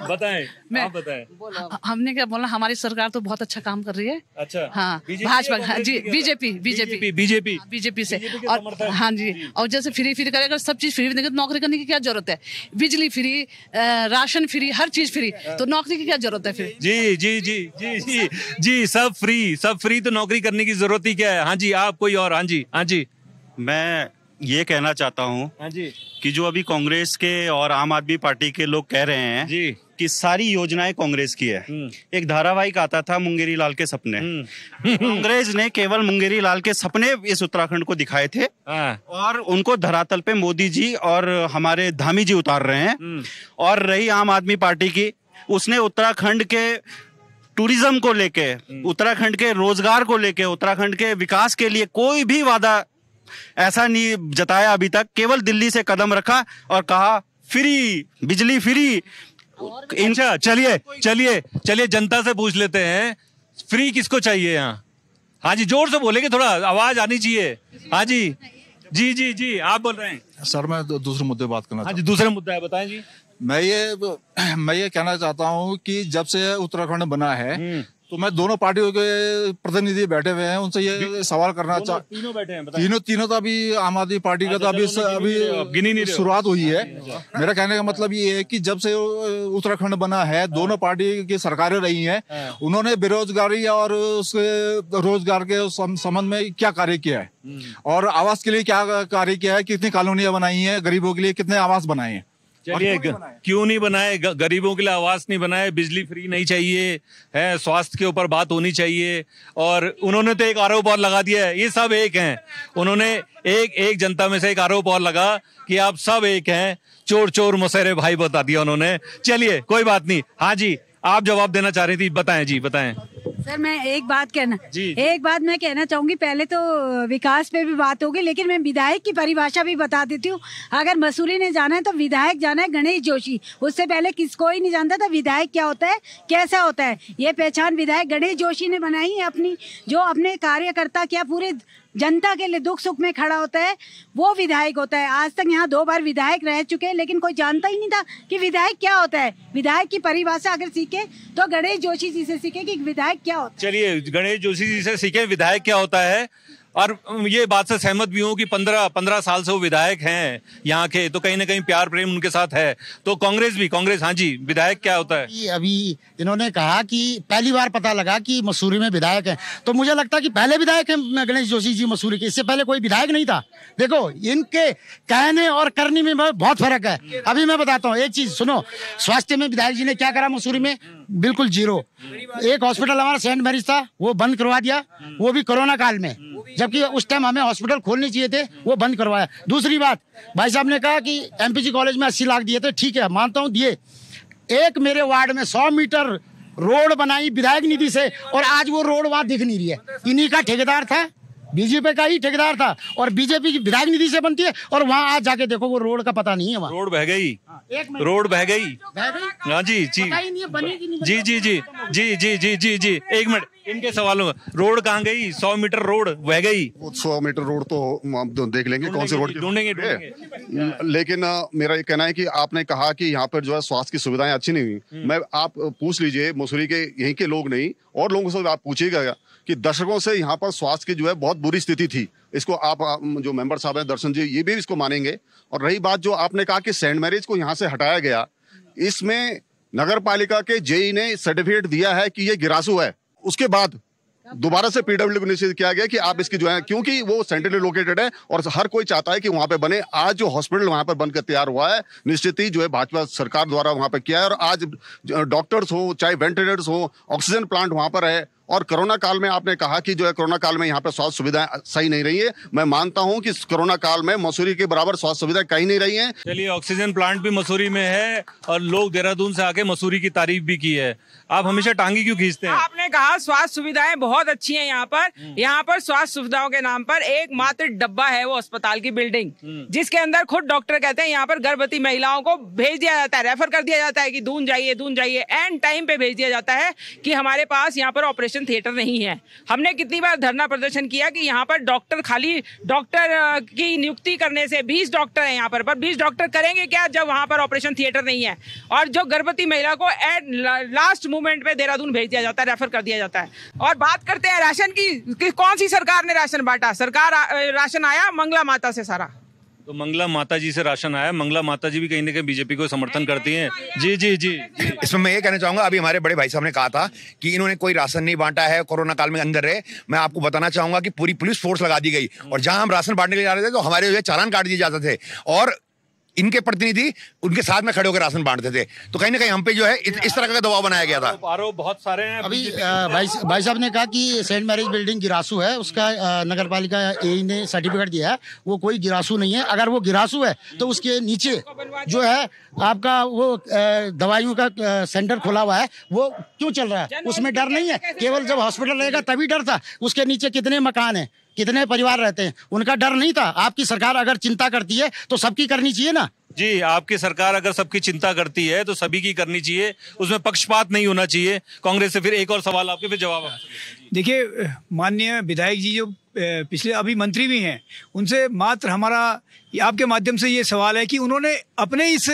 बताएं आप बताएं हमने क्या बोला हमारी सरकार तो बहुत अच्छा काम कर रही है अच्छा हाँ भाजपा हाँ, जी बीजेपी बीजेपी बीजेपी हाँ, बीजेपी से और हाँ जी और जैसे फ्री फ्री करेगा सब चीज फ्री देंगे नौकरी करने की क्या जरूरत है बिजली फ्री राशन फ्री हर चीज फ्री तो नौकरी की क्या जरूरत है जी जी जी जी जी जी सब फ्री सब फ्री तो नौकरी करने की जरूरत ही क्या है हाँ जी आप कोई और हाँ जी हाँ जी मैं ये कहना चाहता हूँ हाँ कि जो अभी कांग्रेस के और आम आदमी पार्टी के लोग कह रहे हैं जी कि सारी योजनाएं कांग्रेस की है हम्म। एक धारावाहिक आता था मुंगेरी लाल के सपने हम्म। कांग्रेस ने केवल मुंगेरी लाल के सपने इस उत्तराखंड को दिखाए थे हाँ। और उनको धरातल पे मोदी जी और हमारे धामी जी उतार रहे हैं हम्म। और रही आम आदमी पार्टी की उसने उत्तराखंड के टूरिज्म को लेके हम्म। उत्तराखंड के रोजगार को लेके उत्तराखंड के विकास के लिए कोई भी वादा ऐसा नहीं जताया अभी तक केवल दिल्ली से कदम रखा और कहा फ्री बिजली फ्री अच्छा चलिए चलिए चलिए जनता से पूछ लेते हैं फ्री किसको चाहिए यहाँ हाँ जी जोर से बोलेंगे थोड़ा आवाज आनी चाहिए हाँ जी जी जी जी आप बोल रहे हैं सर मैं दूसरे मुद्दे बात करना हाँ जी दूसरे मुद्दा है बताएं जी मैं ये *clears throat* मैं ये कहना चाहता हूँ कि जब से उत्तराखंड बना है हम्म। तो मैं दोनों पार्टियों के प्रतिनिधि बैठे हुए हैं उनसे ये सवाल करना चाह तीनों बैठे हैं तीनों तीनों तो अभी आम आदमी पार्टी का अच्छा, तो अभी अभी शुरुआत हुई है अच्छा, अच्छा। मेरा कहने का मतलब ये है कि जब से उत्तराखंड बना है हाँ। दोनों पार्टी की सरकारें रही हैं हाँ। उन्होंने बेरोजगारी और उसके रोजगार के संबंध में क्या कार्य किया है हम्म। और आवास के लिए क्या कार्य किया है कितनी कॉलोनियां बनाई है गरीबों के लिए कितने आवास बनाए हैं चलिए क्यों नहीं बनाए गरीबों के लिए आवास नहीं बनाए बिजली फ्री नहीं चाहिए है स्वास्थ्य के ऊपर बात होनी चाहिए और उन्होंने तो एक आरोप और लगा दिया है ये सब एक हैं उन्होंने एक एक जनता में से एक आरोप और लगा कि आप सब एक हैं चोर चोर मसेरे भाई बता दिया उन्होंने चलिए कोई बात नहीं हाँ जी आप जवाब देना चाह रही थी बताएं जी बताएं सर मैं एक बात कहना जी, जी एक बात मैं कहना चाहूंगी पहले तो विकास पे भी बात होगी लेकिन मैं विधायक की परिभाषा भी बता देती हूँ अगर मसूरी ने जाना है तो विधायक जाना है गणेश जोशी उससे पहले किसको ही नहीं जानता था विधायक क्या होता है कैसा होता है ये पहचान विधायक गणेश जोशी ने बनाई है अपनी जो अपने कार्यकर्ता क्या पूरे जनता के लिए दुख सुख में खड़ा होता है वो विधायक होता है आज तक यहाँ दो बार विधायक रह चुके हैं लेकिन कोई जानता ही नहीं था कि विधायक क्या होता है विधायक की परिभाषा अगर सीखे तो गणेश जोशी जी से सीखे कि विधायक क्या होता है चलिए गणेश जोशी जी से सीखे विधायक क्या होता है और ये बात से सहमत भी हूँ कि पंद्रह पंद्रह साल से वो विधायक हैं यहाँ के तो कहीं ना कहीं प्यार प्रेम उनके साथ है तो कांग्रेस भी कांग्रेस हाँ जी विधायक क्या होता है अभी इन्होंने कहा कि पहली बार पता लगा कि मसूरी में विधायक है तो मुझे लगता है कि पहले विधायक है गणेश जोशी जी मसूरी के इससे पहले कोई विधायक नहीं था देखो इनके कहने और करने में बहुत फर्क है अभी मैं बताता हूँ एक चीज सुनो स्वास्थ्य में विधायक जी ने क्या करा मसूरी में बिल्कुल जीरो एक हॉस्पिटल हमारा सेंट मैरिज था वो बंद करवा दिया वो भी कोरोना काल में जबकि उस टाइम हमें हॉस्पिटल खोलने चाहिए थे वो बंद करवाया दूसरी बात भाई साहब ने कहा कि एमपीजी कॉलेज में अस्सी लाख दिए थे ठीक है मानता हूँ दिए एक मेरे वार्ड में सौ मीटर रोड बनाई विधायक निधि से और आज वो रोड वहां दिख नहीं रही है इन्हीं का ठेकेदार था बीजेपी का ही ठेकेदार था और बीजेपी की विधायक निधि से बनती है और वहाँ आज जाके देखो वो रोड का पता नहीं है वहाँ रोड बह गई हाँ, रोड बह गई हाँ जी जी जी जी जी जी जी जी जी जी एक मिनट इनके सवालों रोड कहाँ गई सौ मीटर रोड बह गई सौ मीटर रोड तो, तो देख लेंगे कौन से रोड ढूंढेंगे लेकिन मेरा ये कहना है कि आपने कहा कि यहाँ पर जो है स्वास्थ्य की सुविधाएं अच्छी नहीं हुई हम्म। मैं आप पूछ लीजिए मसूरी के यहीं के लोग नहीं और लोगों से आप पूछिएगा कि दशकों से यहाँ पर स्वास्थ्य की जो है बहुत बुरी स्थिति थी इसको आप जो मेंबर साहब हैं दर्शन जी ये भी इसको मानेंगे और रही बात जो आपने कहा कि सेंट मैरिज को यहाँ से हटाया गया इसमें नगर पालिका के जेई ने सर्टिफिकेट दिया है कि ये गिरासू है उसके बाद दोबारा से पीडब्ल्यू को निश्चित किया गया कि आप इसकी जो है क्योंकि वो सेंट्रली लोकेटेड है और हर कोई चाहता है कि वहां पे बने आज जो हॉस्पिटल वहां पर बनकर तैयार हुआ है निश्चित ही जो है भाजपा सरकार द्वारा वहां पर किया है और आज डॉक्टर्स हो चाहे वेंटिलेटर्स हो ऑक्सीजन प्लांट वहां पर है और कोरोना काल में आपने कहा कि जो है कोरोना काल में यहाँ पर स्वास्थ्य सुविधाएं सही नहीं रही है मैं मानता हूँ कि कोरोना काल में मसूरी के बराबर स्वास्थ्य सुविधाएं कहीं नहीं रही हैं चलिए ऑक्सीजन प्लांट भी मसूरी में है और लोग देहरादून से आके मसूरी की तारीफ भी की है आप हमेशा टांगी क्यों खींचते हैं आपने कहा स्वास्थ्य सुविधाएं बहुत अच्छी है यहाँ पर हम्म। यहाँ पर स्वास्थ्य सुविधाओं के नाम पर एक मात्र डब्बा है वो अस्पताल की बिल्डिंग हम्म। जिसके अंदर खुद डॉक्टर कहते हैं यहाँ पर गर्भवती महिलाओं को भेज दिया जाता है रेफर कर दिया जाता है की दून जाइए दून जाइए एंड टाइम पे भेज दिया जाता है की हमारे पास यहाँ पर ऑपरेशन ऑपरेशन थिएटर नहीं है हमने कितनी बार धरना प्रदर्शन किया कि यहाँ पर डॉक्टर खाली डॉक्टर की नियुक्ति करने से 20 डॉक्टर हैं यहाँ पर पर 20 डॉक्टर करेंगे क्या जब वहाँ पर ऑपरेशन थिएटर नहीं है और जो गर्भवती महिला को एट लास्ट मोमेंट पर देहरादून भेज दिया जाता है रेफर कर दिया जाता है और बात करते हैं राशन की कि कौन सी सरकार ने राशन बांटा सरकार राशन आया मंगला माता से सारा तो मंगला माता जी से राशन आया मंगला माता जी भी कहीं ना कहीं बीजेपी को समर्थन करती हैं जी जी जी इसमें मैं ये कहना चाहूंगा अभी हमारे बड़े भाई साहब ने कहा था कि इन्होंने कोई राशन नहीं बांटा है कोरोना काल में अंदर रहे मैं आपको बताना चाहूंगा कि पूरी पुलिस फोर्स लगा दी गई और जहां हम राशन बांटने के लिए जा रहे थे तो हमारे जो है चालान काट दिए जाते थे और इनके प्रतिनिधि उनके साथ में खड़े होकर राशन बांटते थे तो कहीं ना कहीं हम पे जो है इस तरह का दबाव बनाया गया था आरोप बहुत सारे हैं अभी भाई भाई साहब ने कहा कि सेंट मैरिज बिल्डिंग गिरासू है उसका नगर पालिका ए ने सर्टिफिकेट दिया है वो कोई गिरासू नहीं है अगर वो गिरासू है तो उसके नीचे जो है आपका वो दवाइयों का सेंटर खुला हुआ है वो क्यों चल रहा है उसमें डर नहीं है केवल जब हॉस्पिटल रहेगा तभी डर था उसके नीचे कितने मकान है कितने परिवार रहते हैं उनका डर नहीं था आपकी सरकार अगर चिंता करती है तो सबकी करनी चाहिए ना जी आपकी सरकार अगर सबकी चिंता करती है तो सभी की करनी चाहिए उसमें पक्षपात नहीं होना चाहिए कांग्रेस से फिर एक और सवाल आपके फिर जवाब देखिए माननीय विधायक जी जो पिछले अभी मंत्री भी हैं उनसे मात्र हमारा आपके माध्यम से ये सवाल है कि उन्होंने अपने इस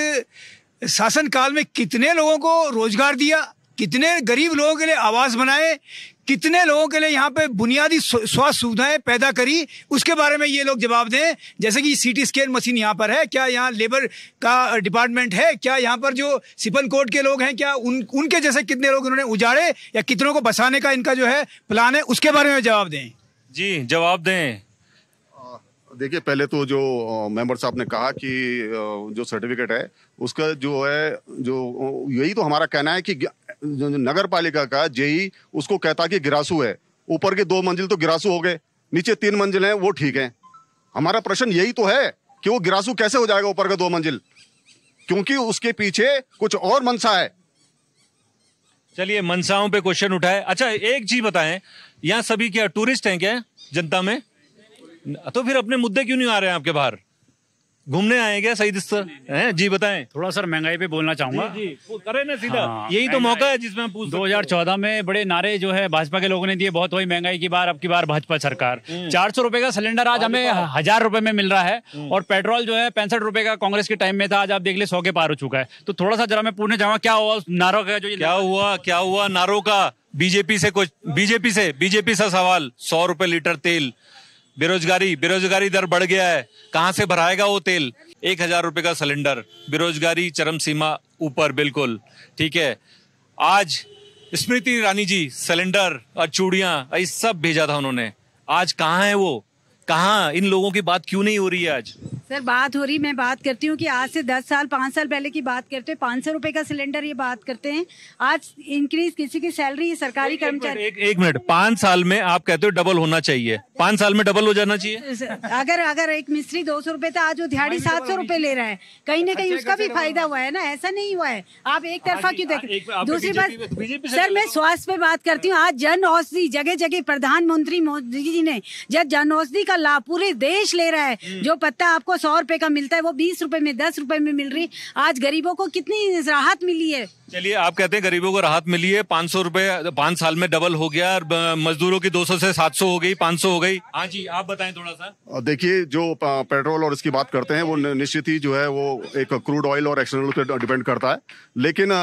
शासन काल में कितने लोगों को रोजगार दिया कितने गरीब लोगों के लिए आवास बनाए कितने लोगों के लिए यहाँ पे बुनियादी स्वास्थ्य सुविधाएं पैदा करी उसके बारे में ये लोग जवाब दें जैसे कि सीटी स्कैन मशीन यहाँ पर है क्या यहाँ लेबर का डिपार्टमेंट है क्या यहाँ पर जो सिपन कोर्ट के लोग हैं क्या उन उनके जैसे कितने लोग इन्होंने उजाड़े या कितनों को बसाने का इनका जो है प्लान है उसके बारे में जवाब दें जी जवाब दें देखिए पहले तो जो मेंबर साहब ने कहा कि जो सर्टिफिकेट है उसका जो है जो यही तो हमारा कहना है कि नगर पालिका का जेई उसको कहता कि गिरासू है ऊपर के दो मंजिल तो गिरासू हो गए नीचे तीन मंजिल हैं वो ठीक है हमारा प्रश्न यही तो है कि वो गिरासू कैसे हो जाएगा ऊपर का दो मंजिल क्योंकि उसके पीछे कुछ और मनसा है चलिए मनसाओं पे क्वेश्चन उठाए अच्छा एक चीज बताएं यहाँ सभी क्या टूरिस्ट हैं क्या जनता में तो फिर अपने मुद्दे क्यों नहीं आ रहे हैं आपके बाहर घूमने आए क्या सही सर हैं जी बताएं थोड़ा सर महंगाई पे बोलना चाहूंगा जी, जी करें ना सीधा हाँ, यही तो मौका है जिसमें हम पूछ चौदह में बड़े नारे जो है भाजपा के लोगों ने दिए बहुत वही महंगाई की बार अब की बार भाजपा सरकार हम्म। चार सौ रुपए का सिलेंडर आज हमें हजार रुपए में मिल रहा है हम्म। और पेट्रोल जो है पैंसठ रुपए का कांग्रेस के टाइम में था आज आप देख ले सौ के पार हो चुका है तो थोड़ा सा जरा मैं पूछना चाहूंगा क्या हुआ नारो का जो क्या हुआ क्या हुआ नारो का बीजेपी से कुछ बीजेपी से बीजेपी सा सवाल सौ रुपए लीटर तेल बेरोजगारी बेरोजगारी दर बढ़ गया है कहाँ से भराएगा वो तेल एक हजार रुपये का सिलेंडर बेरोजगारी चरम सीमा ऊपर बिल्कुल ठीक है आज स्मृति ईरानी जी सिलेंडर और चूड़ियाँ ये सब भेजा था उन्होंने आज कहाँ है वो कहाँ इन लोगों की बात क्यों नहीं हो रही है आज सर बात हो रही मैं बात करती हूँ कि आज से दस साल पाँच साल पहले की बात करते हैं पाँच सौ रुपये का सिलेंडर ये बात करते हैं आज इंक्रीज किसी की सैलरी सरकारी कर्मचारी एक, एक मिनट पाँच साल में आप कहते हो डबल होना चाहिए पाँच साल में डबल हो जाना चाहिए अगर अगर एक मिस्त्री दो सौ रुपये था आज वो दिहाड़ी सात सौ रुपये ले रहा है कहीं ना कहीं उसका भी फायदा हुआ है ना ऐसा नहीं हुआ है आप एक तरफा हाँ क्यों देख हाँ, दूसरी बात सर मैं स्वास्थ्य पे बात करती हूँ आज जन औषधि जगह जगह प्रधानमंत्री मोदी जी ने जब जन औषधि का लाभ पूरे देश ले रहा है हम्म। जो पत्ता आपको सौ रुपए का मिलता है वो बीस रुपए में दस रुपए में मिल रही आज गरीबों को कितनी राहत मिली है चलिए आप कहते हैं गरीबों को राहत मिली है पाँच सौ रूपए पाँच साल में डबल हो गया और मजदूरों की दो सौ से सात सौ हो गई पाँच सौ हो गई हाँ जी आप बताएं थोड़ा सा देखिए जो पेट्रोल और इसकी बात करते हैं वो निश्चित ही जो है वो एक क्रूड ऑयल और एक्सटर्नल पे डिपेंड करता है लेकिन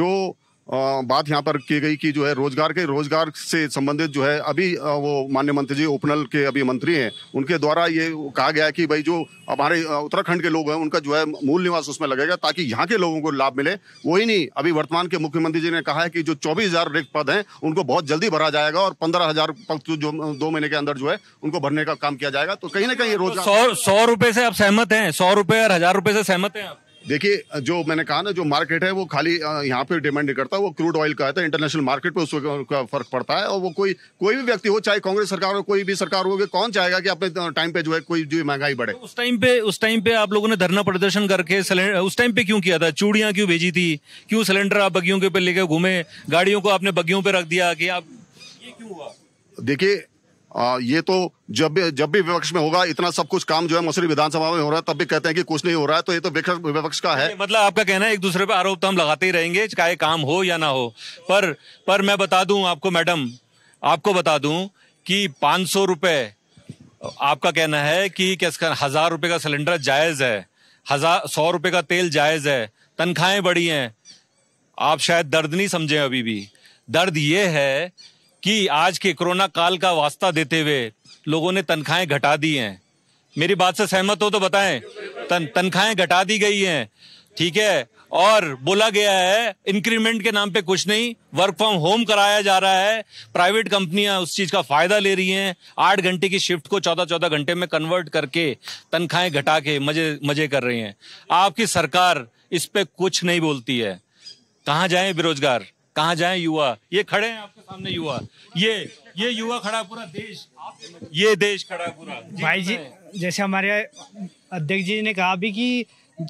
जो बात यहाँ पर की गई कि जो है रोजगार के रोजगार से संबंधित जो है अभी वो मान्य मंत्री जी ओपनल के अभी मंत्री हैं उनके द्वारा ये कहा गया है कि भाई जो हमारे उत्तराखंड के लोग हैं उनका जो है मूल निवास उसमें लगेगा ताकि यहाँ के लोगों को लाभ मिले वही नहीं अभी वर्तमान के मुख्यमंत्री जी ने कहा है कि जो चौबीस हजार रिक्त पद हैं उनको बहुत जल्दी भरा जाएगा और पंद्रह हजार पद जो दो महीने के अंदर जो है उनको भरने का काम किया जाएगा तो कहीं ना कहीं तो रोजगार सौ सौ रुपये से आप सहमत हैं सौ रुपये और हजार रुपये से सहमत हैं आप देखिए जो मैंने कहा ना जो मार्केट है वो खाली यहाँ पे डिमांड नहीं करता वो क्रूड ऑयल का है तो इंटरनेशनल मार्केट पे उसका फर्क पड़ता है और वो कोई कोई भी व्यक्ति हो चाहे कांग्रेस सरकार हो कोई भी सरकार हो कौन चाहेगा कि अपने टाइम पे जो है कोई जो महंगाई बढ़े उस टाइम पे उस टाइम पे आप लोगों ने धरना प्रदर्शन करके उस टाइम पे क्यों किया था चूड़ियाँ क्यों भेजी थी क्यों सिलेंडर आप बगियों के ऊपर लेके घूमे गाड़ियों को आपने बगियों पर रख दिया कि आप ये क्यों हुआ देखिए ये तो जब भी जब भी विपक्ष में होगा इतना सब कुछ काम जो है मसूरी विधानसभा में हो रहा है तब भी कहते हैं कि कुछ नहीं हो रहा है तो ये तो विपक्ष का है मतलब आपका कहना है एक दूसरे पर आरोप तो हम लगाते ही रहेंगे चाहे काम हो या ना हो पर पर मैं बता दूं आपको मैडम आपको बता दूं कि पाँच सौ रुपये आपका कहना है कि कैसे हजार रुपये का सिलेंडर जायज़ है हजार सौ रुपये का तेल जायज़ है तनख्वाहें बढ़ी हैं आप शायद दर्द नहीं समझे अभी भी दर्द ये है कि आज के कोरोना काल का वास्ता देते हुए लोगों ने तनख्वाहें घटा दी हैं मेरी बात से सहमत हो तो बताएं तन तनख्वाहें घटा दी गई हैं ठीक है और बोला गया है इंक्रीमेंट के नाम पे कुछ नहीं वर्क फ्रॉम होम कराया जा रहा है प्राइवेट कंपनियां उस चीज का फायदा ले रही हैं आठ घंटे की शिफ्ट को चौदह चौदह घंटे में कन्वर्ट करके तनख्वाहें घटा के मजे मजे कर रही हैं आपकी सरकार इस पर कुछ नहीं बोलती है कहाँ जाए बेरोजगार कहाँ जाए युवा ये खड़े हैं आप सामने युवा ये ये युवा खड़ा पूरा देश मतलब- ये देश खड़ा पूरा भाई जी जैसे हमारे अध्यक्ष जी ने कहा भी कि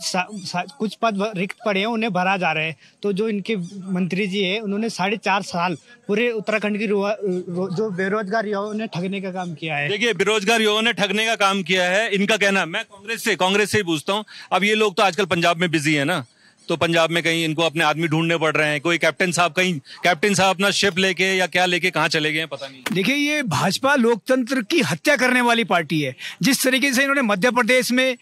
सा, सा, कुछ पद रिक्त पड़े हैं उन्हें भरा जा रहे हैं तो जो इनके मंत्री जी है उन्होंने साढ़े चार साल पूरे उत्तराखंड की जो बेरोजगार युवाओं ने ठगने का काम किया है देखिए बेरोजगार युवाओं ने ठगने का काम किया है इनका कहना मैं कांग्रेस से कांग्रेस से ही पूछता हूँ अब ये लोग तो आजकल पंजाब में बिजी है ना तो पंजाब में कहीं इनको अपने आदमी ढूंढने पड़ रहे हैं कोई कैप्टन साहब कहीं कैप्टन साहब अपना शिप लेके या क्या लेके कहाँ चले गए पता नहीं देखिए ये भाजपा लोकतंत्र की हत्या करने वाली पार्टी है जिस तरीके से इन्होंने मध्य प्रदेश में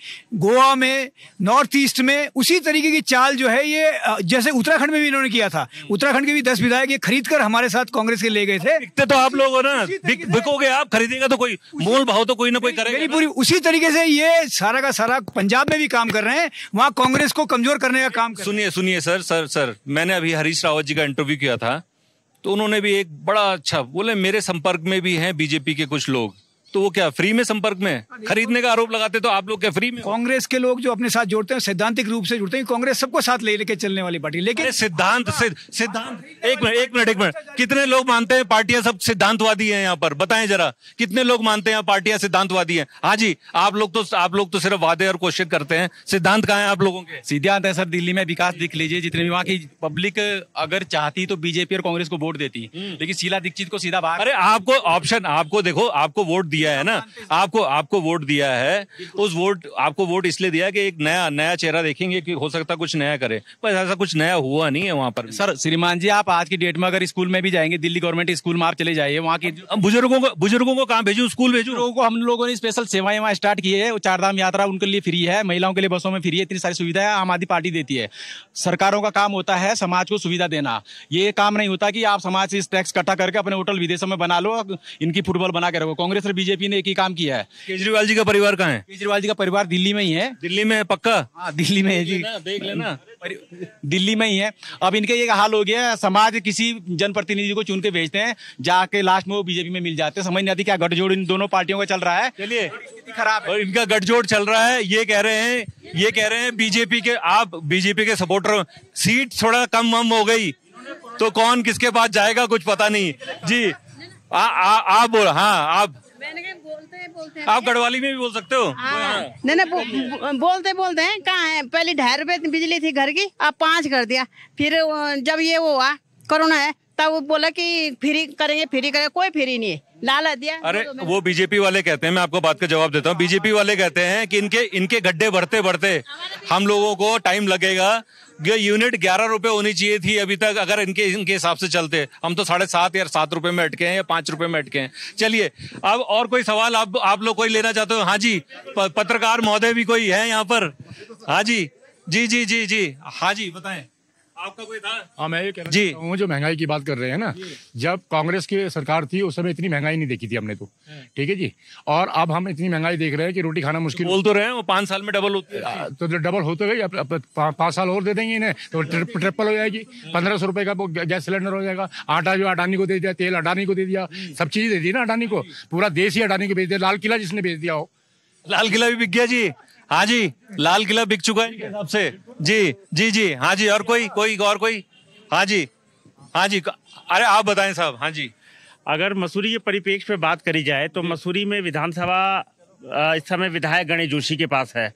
गोवा में नॉर्थ ईस्ट में उसी तरीके की चाल जो है ये जैसे उत्तराखंड में भी इन्होंने किया था उत्तराखंड के भी दस विधायक ये खरीद कर हमारे साथ कांग्रेस के ले गए थे तो आप लोग हो ना बिकोगे आप खरीदेगा तो कोई मोल भाव तो कोई ना कोई करेगा पूरी उसी तरीके से ये सारा का सारा पंजाब में भी काम कर रहे हैं वहाँ कांग्रेस को कमजोर करने का काम काम सुनिए सुनिए सर सर सर मैंने अभी हरीश रावत जी का इंटरव्यू किया था तो उन्होंने भी एक बड़ा अच्छा बोले मेरे संपर्क में भी हैं बीजेपी के कुछ लोग तो वो क्या फ्री में संपर्क में हाँ, खरीदने का आरोप लगाते तो आप लोग क्या फ्री में कांग्रेस के लोग जो अपने साथ जोड़ते हैं सैद्धांतिक रूप से जुड़ते हैं कांग्रेस सबको साथ ले लेके चलने वाली पार्टी लेकिन सिद्धांत हाँ, सिद्धांत एक मिनट एक मिनट एक मिनट कितने लोग मानते हैं पार्टियां सब सिद्धांतवादी है यहाँ पर बताएं जरा कितने लोग मानते हैं पार्टियां सिद्धांतवादी है हाँ जी आप लोग तो आप लोग तो सिर्फ वादे और क्वेश्चन करते हैं सिद्धांत कहा है आप लोगों के सिद्धांत है सर दिल्ली में विकास दिख लीजिए जितने भी वहाँ की पब्लिक अगर चाहती तो बीजेपी और कांग्रेस को वोट देती हम्म। लेकिन शीला दीक्षित को सीधा बाहर अरे आपको ऑप्शन आपको देखो आपको वोट दिया दिया है ना आपको आपको वोट दिया है उस वोट आपको वोट इसलिए दिया कि एक नया नया चेहरा देखेंगे कि हो सकता कुछ नया करे पर ऐसा कुछ नया हुआ नहीं है वहाँ पर सर श्रीमान जी आप आज की डेट में अगर स्कूल में भी जाएंगे दिल्ली गवर्नमेंट स्कूल में आप चले जाइए वहाँ के बुजुर्गों को बुजुर्गों को कहाँ भेजू स्कूल भेजू लोगों को हम लोगों ने स्पेशल सेवाएं वहाँ स्टार्ट की है चारधाम यात्रा उनके लिए फ्री है महिलाओं के लिए बसों में फ्री है इतनी सारी सुविधा आम आदमी पार्टी देती है सरकारों का काम होता है समाज को सुविधा देना ये काम नहीं होता कि आप समाज से टैक्स इकट्ठा करके अपने होटल विदेशों में बना लो इनकी फुटबॉल बना के रखो कांग्रेस और बीजेपी बीजेपी ने एक ही काम किया है केजरीवाल जी का परिवार कहाँ है केजरीवाल जी का परिवार दिल्ली में ही है दिल्ली में है पक्का हाँ, दिल्ली में है जी देख लेना दिल्ली में ही है अब इनके ये हाल हो गया समाज किसी जनप्रतिनिधि को चुन के भेजते हैं जाके लास्ट में वो बीजेपी में मिल जाते हैं समझ नहीं आती क्या गठजोड़ इन दोनों पार्टियों का चल रहा है चलिए खराब और इनका गठजोड़ चल रहा है ये कह रहे हैं ये कह रहे हैं बीजेपी के आप बीजेपी के सपोर्टर सीट थोड़ा कम वम हो गई तो कौन किसके पास जाएगा कुछ पता नहीं जी आ, आ, आप बोल हाँ आप आप गढ़वाली में भी बोल सकते हो नहीं हाँ। हाँ। नहीं बो, बोलते बोलते हैं कहाँ है पहले ढाई रुपए बिजली थी घर की अब पाँच कर दिया फिर जब ये वो हुआ कोरोना है तब बोला कि फ्री करेंगे फ्री करेंगे कोई फ्री नहीं है लाला दिया अरे तो वो बीजेपी वाले कहते हैं मैं आपको बात का जवाब देता हूँ बीजेपी वाले कहते हैं कि इनके इनके गड्ढे बढ़ते बढ़ते हम लोगों को टाइम लगेगा ये यूनिट ग्यारह रुपए होनी चाहिए थी अभी तक अगर इनके इनके हिसाब से चलते हम तो साढ़े सात या सात रुपए में अटके हैं या पांच रुपए में अटके हैं चलिए अब और कोई सवाल आप आप लोग कोई लेना चाहते हो हाँ जी पत्रकार महोदय भी कोई है यहाँ पर हाँ जी जी जी जी जी हाँ जी बताएं आपका कोई था हाँ मैं ये कह रहा हूँ जो महंगाई की बात कर रहे हैं ना जब कांग्रेस की सरकार थी उस समय इतनी महंगाई नहीं देखी थी हमने तो हाँ। ठीक है जी और अब हम इतनी महंगाई देख रहे हैं कि रोटी खाना तो मुश्किल बोल तो रहे हैं वो पाँच साल में डबल होती है तो डबल होते गए पांच पाँच साल और दे देंगे इन्हें तो ट्रिपल हो जाएगी हाँ। पंद्रह सौ रुपये का वो गैस सिलेंडर हो जाएगा आटा जो अडानी को दे दिया तेल अडानी को दे दिया सब चीज़ दे दी ना अडानी को हाँ पूरा देश ही अडानी को भेज दिया लाल किला जिसने भेज दिया हो लाल किला भी बिक गया जी हाँ जी लाल किला बिक चुका है सबसे जी जी जी हाँ जी और कोई कोई और कोई हाँ जी हाँ जी अरे आप बताएं साहब हाँ जी अगर मसूरी के परिपेक्ष पे बात करी जाए तो मसूरी में विधानसभा इस समय विधायक गणेश जोशी के पास है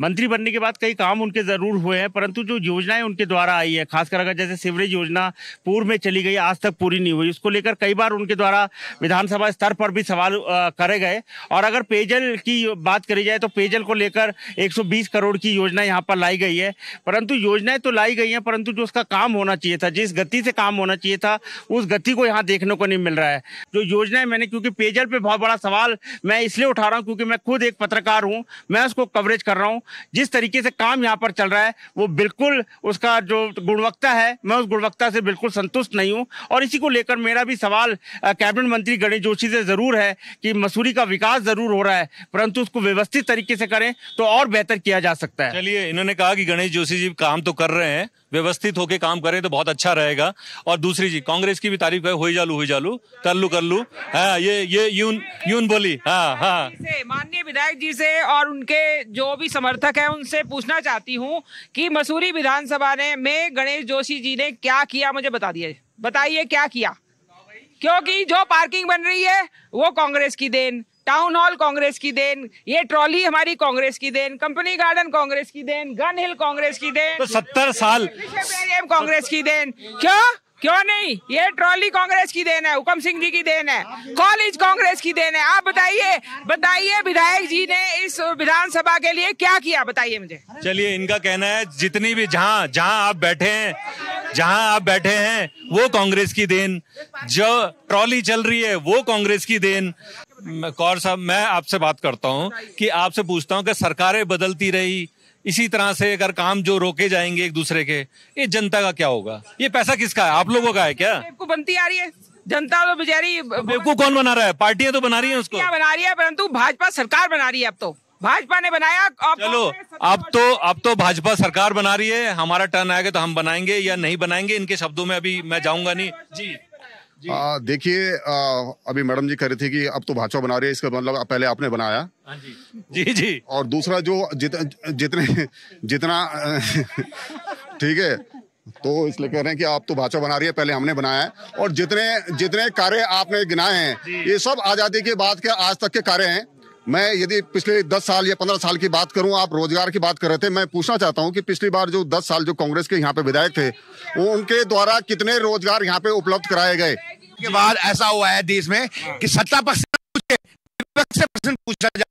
मंत्री बनने के बाद कई काम उनके जरूर हुए हैं परंतु जो योजनाएं उनके द्वारा आई है खासकर अगर जैसे सिवरेज योजना पूर्व में चली गई आज तक पूरी नहीं हुई उसको लेकर कई बार उनके द्वारा विधानसभा स्तर पर भी सवाल करे गए और अगर पेयजल की बात करी जाए तो पेयजल को लेकर एक करोड़ की योजना यहाँ पर लाई गई है परंतु योजनाएं तो लाई गई हैं परंतु जो उसका काम होना चाहिए था जिस गति से काम होना चाहिए था उस गति को यहाँ देखने को नहीं मिल रहा है जो योजनाएं मैंने क्योंकि पेयजल पर बहुत बड़ा सवाल मैं इसलिए उठा रहा हूँ क्योंकि मैं खुद एक पत्रकार हूँ मैं उसको कवरेज कर रहा हूं जिस तरीके से काम यहाँ पर चल रहा है वो बिल्कुल उसका जो गुणवत्ता है मैं उस गुणवत्ता से बिल्कुल संतुष्ट नहीं हूँ और इसी को लेकर मेरा भी सवाल कैबिनेट मंत्री गणेश जोशी से ज़रूर है कि मसूरी का विकास ज़रूर हो रहा है परंतु उसको व्यवस्थित तरीके से करें तो और बेहतर किया जा सकता है चलिए इन्होंने कहा कि गणेश जोशी जी काम तो कर रहे हैं व्यवस्थित होकर काम करें तो बहुत अच्छा रहेगा और दूसरी चीज कांग्रेस की भी तारीफ हुई जालू हुई जालू कर लू कर लू हाँ ये ये यून यून बोली हाँ हाँ माननीय विधायक जी से और उनके जो भी समर्थक है उनसे पूछना चाहती हूँ कि मसूरी विधानसभा ने में गणेश जोशी जी ने क्या किया मुझे बता दिया बताइए क्या किया क्योंकि जो पार्किंग बन रही है वो कांग्रेस की देन टाउन हॉल कांग्रेस की देन ये ट्रॉली हमारी कांग्रेस की देन कंपनी गार्डन कांग्रेस की देन गन हिल कांग्रेस की देन तो सत्तर साल कांग्रेस की देन क्यों क्यों नहीं ये ट्रॉली कांग्रेस की देन है हुकम सिंह जी की देन है कॉलेज कांग्रेस की देन है आप बताइए बताइए विधायक जी ने इस विधानसभा के लिए क्या किया बताइए मुझे चलिए इनका कहना है जितनी भी जहाँ जहाँ आप बैठे हैं जहाँ आप बैठे हैं वो कांग्रेस की देन जो ट्रॉली चल रही है वो कांग्रेस की देन कौर साहब मैं आपसे बात करता हूँ कि आपसे पूछता हूँ कि सरकारें बदलती रही इसी तरह से अगर काम जो रोके जाएंगे एक दूसरे के ये जनता का क्या होगा ये पैसा किसका है आप लोगों का है क्या आपको बनती आ रही है जनता तो बेचारी बेवकूफ कौन बना रहा है पार्टियां तो बना रही है उसको क्या बना रही है परंतु भाजपा सरकार बना रही है अब तो भाजपा ने बनाया तो चलो अब तो अब तो भाजपा सरकार बना रही है हमारा टर्न आएगा तो हम बनाएंगे या नहीं बनाएंगे इनके शब्दों में अभी मैं जाऊंगा नहीं जी देखिए अभी मैडम जी कह रही थी कि अब तो भाचा बना रही है इसका मतलब पहले आपने बनाया हाँ जी जी और दूसरा जो जित, जितने जितना ठीक है तो इसलिए कह रहे हैं कि आप तो भाचा बना रही है पहले हमने बनाया है और जितने जितने कार्य आपने गिनाए हैं ये सब आजादी के बाद के आज तक के कार्य हैं मैं यदि पिछले दस साल या पंद्रह साल की बात करूं आप रोजगार की बात कर रहे थे मैं पूछना चाहता हूं कि पिछली बार जो दस साल जो कांग्रेस के यहाँ पे विधायक थे वो उनके द्वारा कितने रोजगार यहाँ पे उपलब्ध कराए गए के बाद ऐसा हुआ है देश में कि सत्ता पक्ष से पूछा जाए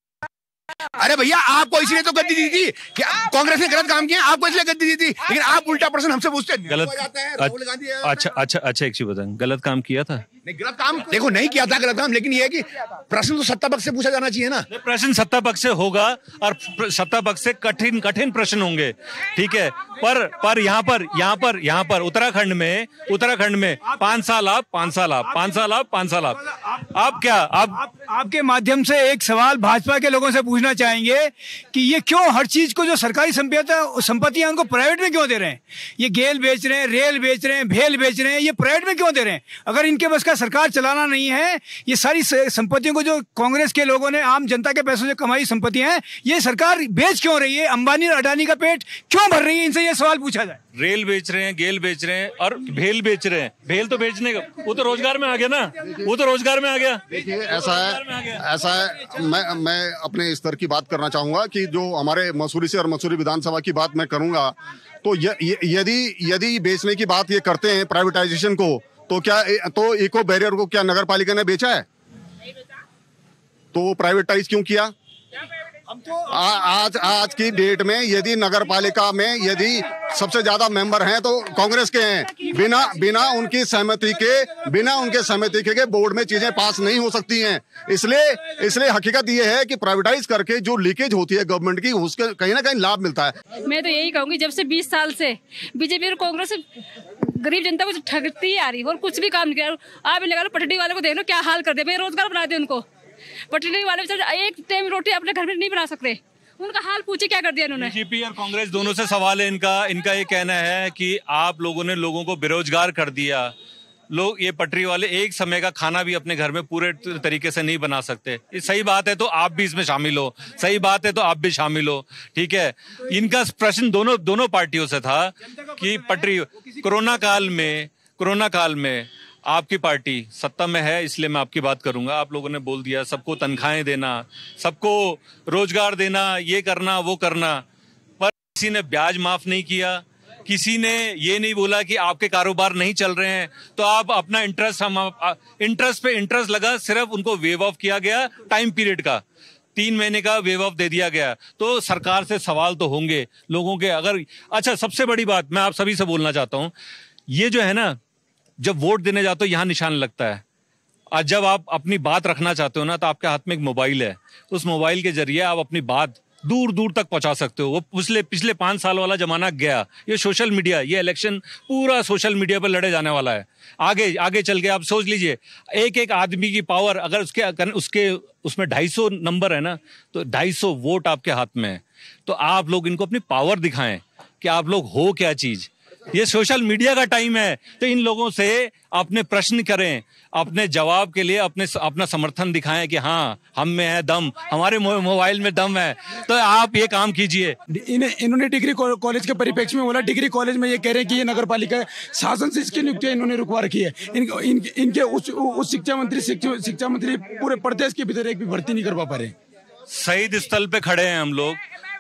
अरे भैया आपको इसलिए तो गद्दी दी थी कि कांग्रेस ने गलत काम किया आपको इसलिए गद्दी दी थी लेकिन आप उल्टा प्रश्न हमसे पूछते गलत अच्छा अच्छा अच्छा एक चीज बताएं गलत काम किया था गलत काम देखो नहीं किया था गलत काम लेकिन ये है कि प्रश्न तो सत्ता पक्ष से पूछा जाना चाहिए ना प्रश्न सत्ता पक्ष से होगा और सत्ता पक्ष से कठिन कठिन प्रश्न होंगे ठीक है पर पर यहाँ पर यहाँ पर यहाँ पर उत्तराखंड में उत्तराखंड में पांच साल आप पांच साल आप पांच साल आप पांच साल आप आप क्या आप आपके माध्यम से एक सवाल भाजपा के लोगों से पूछना चाहेंगे कि ये क्यों हर चीज को जो सरकारी संपत्तियां उनको प्राइवेट में क्यों दे रहे हैं ये गेल बेच रहे हैं रेल बेच रहे हैं भेल बेच रहे हैं ये प्राइवेट में क्यों दे रहे हैं अगर इनके बस का सरकार चलाना नहीं है ये सारी संपत्तियों को जो कांग्रेस के लोगों ने आम जनता के पैसों से कमाई संपत्ति है ये सरकार बेच क्यों रही है अंबानी और अडानी का पेट क्यों भर रही है इनसे ये सवाल पूछा जाए रेल बेच रहे हैं गेल बेच रहे हैं और भेल बेच रहे हैं भेल तो बेचने का वो तो रोजगार में आ गया ना वो तो रोजगार में आ गया ऐसा है ऐसा है मैं मैं अपने स्तर की बात करना चाहूंगा कि जो हमारे मसूरी से और मसूरी विधानसभा की बात मैं करूंगा तो यदि यदि बेचने की बात ये करते हैं प्राइवेटाइजेशन को तो क्या तो इको बैरियर को क्या नगर पालिका ने बेचा है तो वो प्राइवेटाइज क्यों किया तो आ, आज आज की डेट में यदि नगर पालिका में यदि सबसे ज्यादा मेंबर हैं तो कांग्रेस के हैं बिना बिना उनकी सहमति के बिना उनके सहमति के, के बोर्ड में चीजें पास नहीं हो सकती हैं इसलिए इसलिए हकीकत ये है कि प्राइवेटाइज करके जो लीकेज होती है गवर्नमेंट की उसके कहीं ना कहीं लाभ मिलता है मैं तो यही कहूंगी जब से बीस साल से बीजेपी और कांग्रेस गरीब जनता को ठगती आ रही और कुछ भी काम नहीं कर आप लगा लो पटड़ी वाले को देख लो क्या हाल कर दे बेरोजगार बना दे उनको पटड़ी वाले एक टाइम रोटी अपने घर में नहीं बना सकते उनका हाल पूछे क्या कर दिया इन्होंने बीजेपी और कांग्रेस दोनों से सवाल है इनका इनका ये कहना है कि आप लोगों ने लोगों को बेरोजगार कर दिया लोग ये पटरी वाले एक समय का खाना भी अपने घर में पूरे तरीके से नहीं बना सकते सही बात है तो आप भी इसमें शामिल हो सही बात है तो आप भी शामिल हो ठीक है इनका प्रश्न दोनों दोनों पार्टियों से था कि पटरी कोरोना काल में कोरोना काल में आपकी पार्टी सत्ता में है इसलिए मैं आपकी बात करूंगा आप लोगों ने बोल दिया सबको तनख्वाहें देना सबको रोजगार देना ये करना वो करना पर किसी ने ब्याज माफ नहीं किया किसी ने ये नहीं बोला कि आपके कारोबार नहीं चल रहे हैं तो आप अपना इंटरेस्ट हम इंटरेस्ट पे इंटरेस्ट लगा सिर्फ उनको वेव ऑफ किया गया टाइम पीरियड का तीन महीने का वेव ऑफ दे दिया गया तो सरकार से सवाल तो होंगे लोगों के अगर अच्छा सबसे बड़ी बात मैं आप सभी से बोलना चाहता हूँ ये जो है ना जब वोट देने जाते हो यहाँ निशान लगता है आज जब आप अपनी बात रखना चाहते हो ना तो आपके हाथ में एक मोबाइल है उस मोबाइल के जरिए आप अपनी बात दूर दूर तक पहुंचा सकते हो वो पिछले पिछले पाँच साल वाला जमाना गया ये सोशल मीडिया ये इलेक्शन पूरा सोशल मीडिया पर लड़े जाने वाला है आगे आगे चल के आप सोच लीजिए एक एक आदमी की पावर अगर उसके उसके उसमें ढाई सौ नंबर है ना तो ढाई सौ वोट आपके हाथ में है तो आप लोग इनको अपनी पावर दिखाएं कि आप लोग हो क्या चीज़ ये सोशल मीडिया का टाइम है तो इन लोगों से अपने प्रश्न करें अपने जवाब के लिए अपने अपना समर्थन दिखाएं कि हाँ हम में है दम हमारे मोबाइल में दम है तो आप ये काम कीजिए इन, इन्होंने डिग्री कॉलेज के परिप्रेक्ष्य में बोला डिग्री कॉलेज में ये कह रहे हैं कि ये नगर पालिका शासन से इसकी नियुक्ति इन्होंने रुकवा रखी है इन, इन, इनके उस, उस शिक्षा मंत्री शिक्षा मंत्री पूरे प्रदेश के भीतर एक भी भर्ती नहीं करवा पा रहे शहीद स्थल पे खड़े हैं हम लोग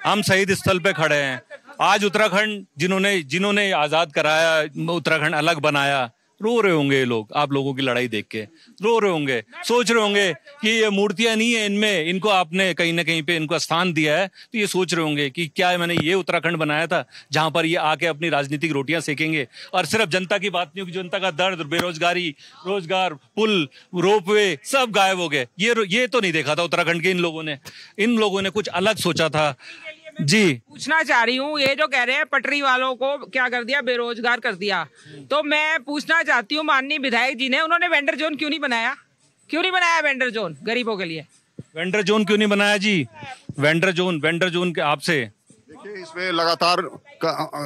हम शहीद स्थल पे खड़े हैं आज उत्तराखंड जिन्होंने जिन्होंने आज़ाद कराया उत्तराखंड अलग बनाया रो रहे होंगे ये लोग आप लोगों की लड़ाई देख के रो रहे होंगे सोच रहे होंगे कि ये मूर्तियां नहीं है इनमें इनको आपने कहीं ना कहीं पे इनको स्थान दिया है तो ये सोच रहे होंगे कि क्या मैंने ये उत्तराखंड बनाया था जहां पर ये आके अपनी राजनीतिक रोटियां सेकेंगे और सिर्फ जनता की बात नहीं होगी जनता का दर्द बेरोजगारी रोजगार पुल रोप सब गायब हो गए ये ये तो नहीं देखा था उत्तराखंड के इन लोगों ने इन लोगों ने कुछ अलग सोचा था जी पूछना चाह रही हूँ ये जो कह रहे हैं पटरी वालों को क्या कर दिया बेरोजगार कर दिया तो मैं पूछना चाहती हूँ माननीय विधायक जी ने उन्होंने वेंडर जोन क्यों नहीं बनाया क्यों नहीं बनाया वेंडर जोन गरीबों के लिए वेंडर जोन क्यों नहीं बनाया जी वेंडर जोन वेंडर जोन के आपसे देखिए इसमें लगातार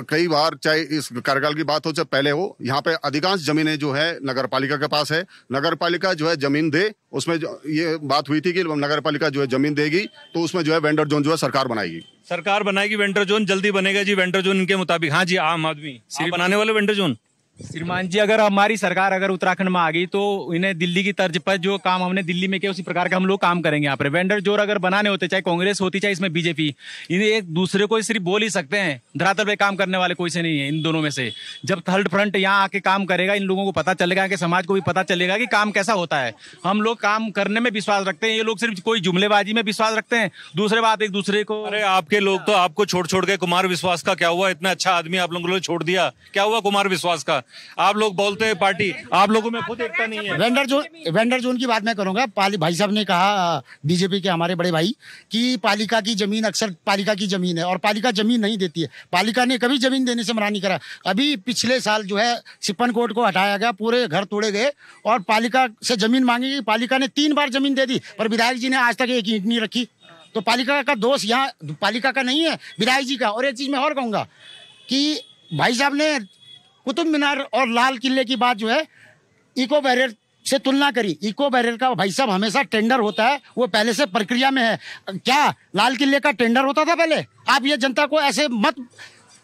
कई बार चाहे इस कार्यकाल की बात हो चाहे पहले हो यहाँ पे अधिकांश जमीनें जो है नगर पालिका के पास है नगर पालिका जो है जमीन दे उसमें जो ये बात हुई थी कि नगर पालिका जो है जमीन देगी तो उसमें जो है वेंडर जोन जो है सरकार बनाएगी सरकार बनाएगी वेंडर जोन जल्दी बनेगा जी वेंडर जोन इनके मुताबिक हाँ जी आम आदमी बनाने वाले वेंडर जोन श्रीमान जी अगर हमारी सरकार अगर उत्तराखंड में आ गई तो इन्हें दिल्ली की तर्ज पर जो काम हमने दिल्ली में किया उसी प्रकार का हम लोग काम करेंगे यहाँ पर वेंडर जोर अगर बनाने होते चाहे कांग्रेस होती चाहे इसमें बीजेपी इन्हें एक दूसरे को सिर्फ बोल ही सकते हैं धरातल पर काम करने वाले कोई से नहीं है इन दोनों में से जब थर्ड फ्रंट यहाँ आके काम करेगा इन लोगों को पता चलेगा कि समाज को भी पता चलेगा कि काम कैसा होता है हम लोग काम करने में विश्वास रखते हैं ये लोग सिर्फ कोई जुमलेबाजी में विश्वास रखते हैं दूसरे बात एक दूसरे को अरे आपके लोग तो आपको छोड़ छोड़ के कुमार विश्वास का क्या हुआ इतना अच्छा आदमी आप लोगों ने छोड़ दिया क्या हुआ कुमार विश्वास का आप लोग बोलते हैं पार्टी आप लोगों में खुद एकता नहीं है वेंडर जोन वेंडर जोन की बात मैं करूंगा पाली भाई साहब ने कहा बीजेपी के हमारे बड़े भाई कि पालिका की जमीन अक्सर पालिका की जमीन है और पालिका जमीन नहीं देती है पालिका ने कभी जमीन देने से मना नहीं करा अभी पिछले साल जो है सिपन कोर्ट को हटाया गया पूरे घर तोड़े गए और पालिका से जमीन मांगी गई पालिका ने तीन बार जमीन दे दी पर विधायक जी ने आज तक एक ईंट नहीं रखी तो पालिका का दोष यहाँ पालिका का नहीं है विधायक जी का और एक चीज़ मैं और कहूंगा कि भाई साहब ने कुतुब मीनार और लाल किले की बात जो है इको बैरियर से तुलना करी इको बैरियर का भाई साहब हमेशा टेंडर होता है वो पहले से प्रक्रिया में है क्या लाल किले का टेंडर होता था पहले आप ये जनता को ऐसे मत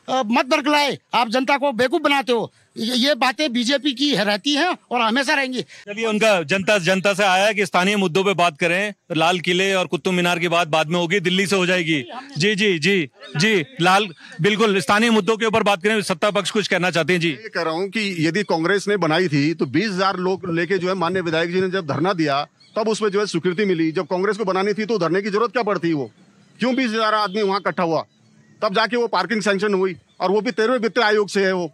मत बरगलाए आप जनता को बेकूफ़ बनाते हो ये बातें बीजेपी की रहती हैं और हमेशा रहेंगी चलिए उनका जनता जनता से आया है कि स्थानीय मुद्दों पे बात करें तो लाल किले और कुतुब मीनार की बात बाद में होगी दिल्ली से हो जाएगी जी जी जी जी लाल बिल्कुल स्थानीय मुद्दों के ऊपर बात करें सत्ता पक्ष कुछ कहना चाहते हैं जी ये कह रहा हूँ की यदि कांग्रेस ने बनाई थी तो बीस लोग लेके जो है मान्य विधायक जी ने जब धरना दिया तब उसमें जो है स्वीकृति मिली जब कांग्रेस को बनानी थी तो धरने की जरूरत क्या पड़ती वो क्यों बीस आदमी वहाँ इकट्ठा हुआ तब जाके वो पार्किंग सेंशन हुई और वो भी तेरहवें वित्त आयोग से है वो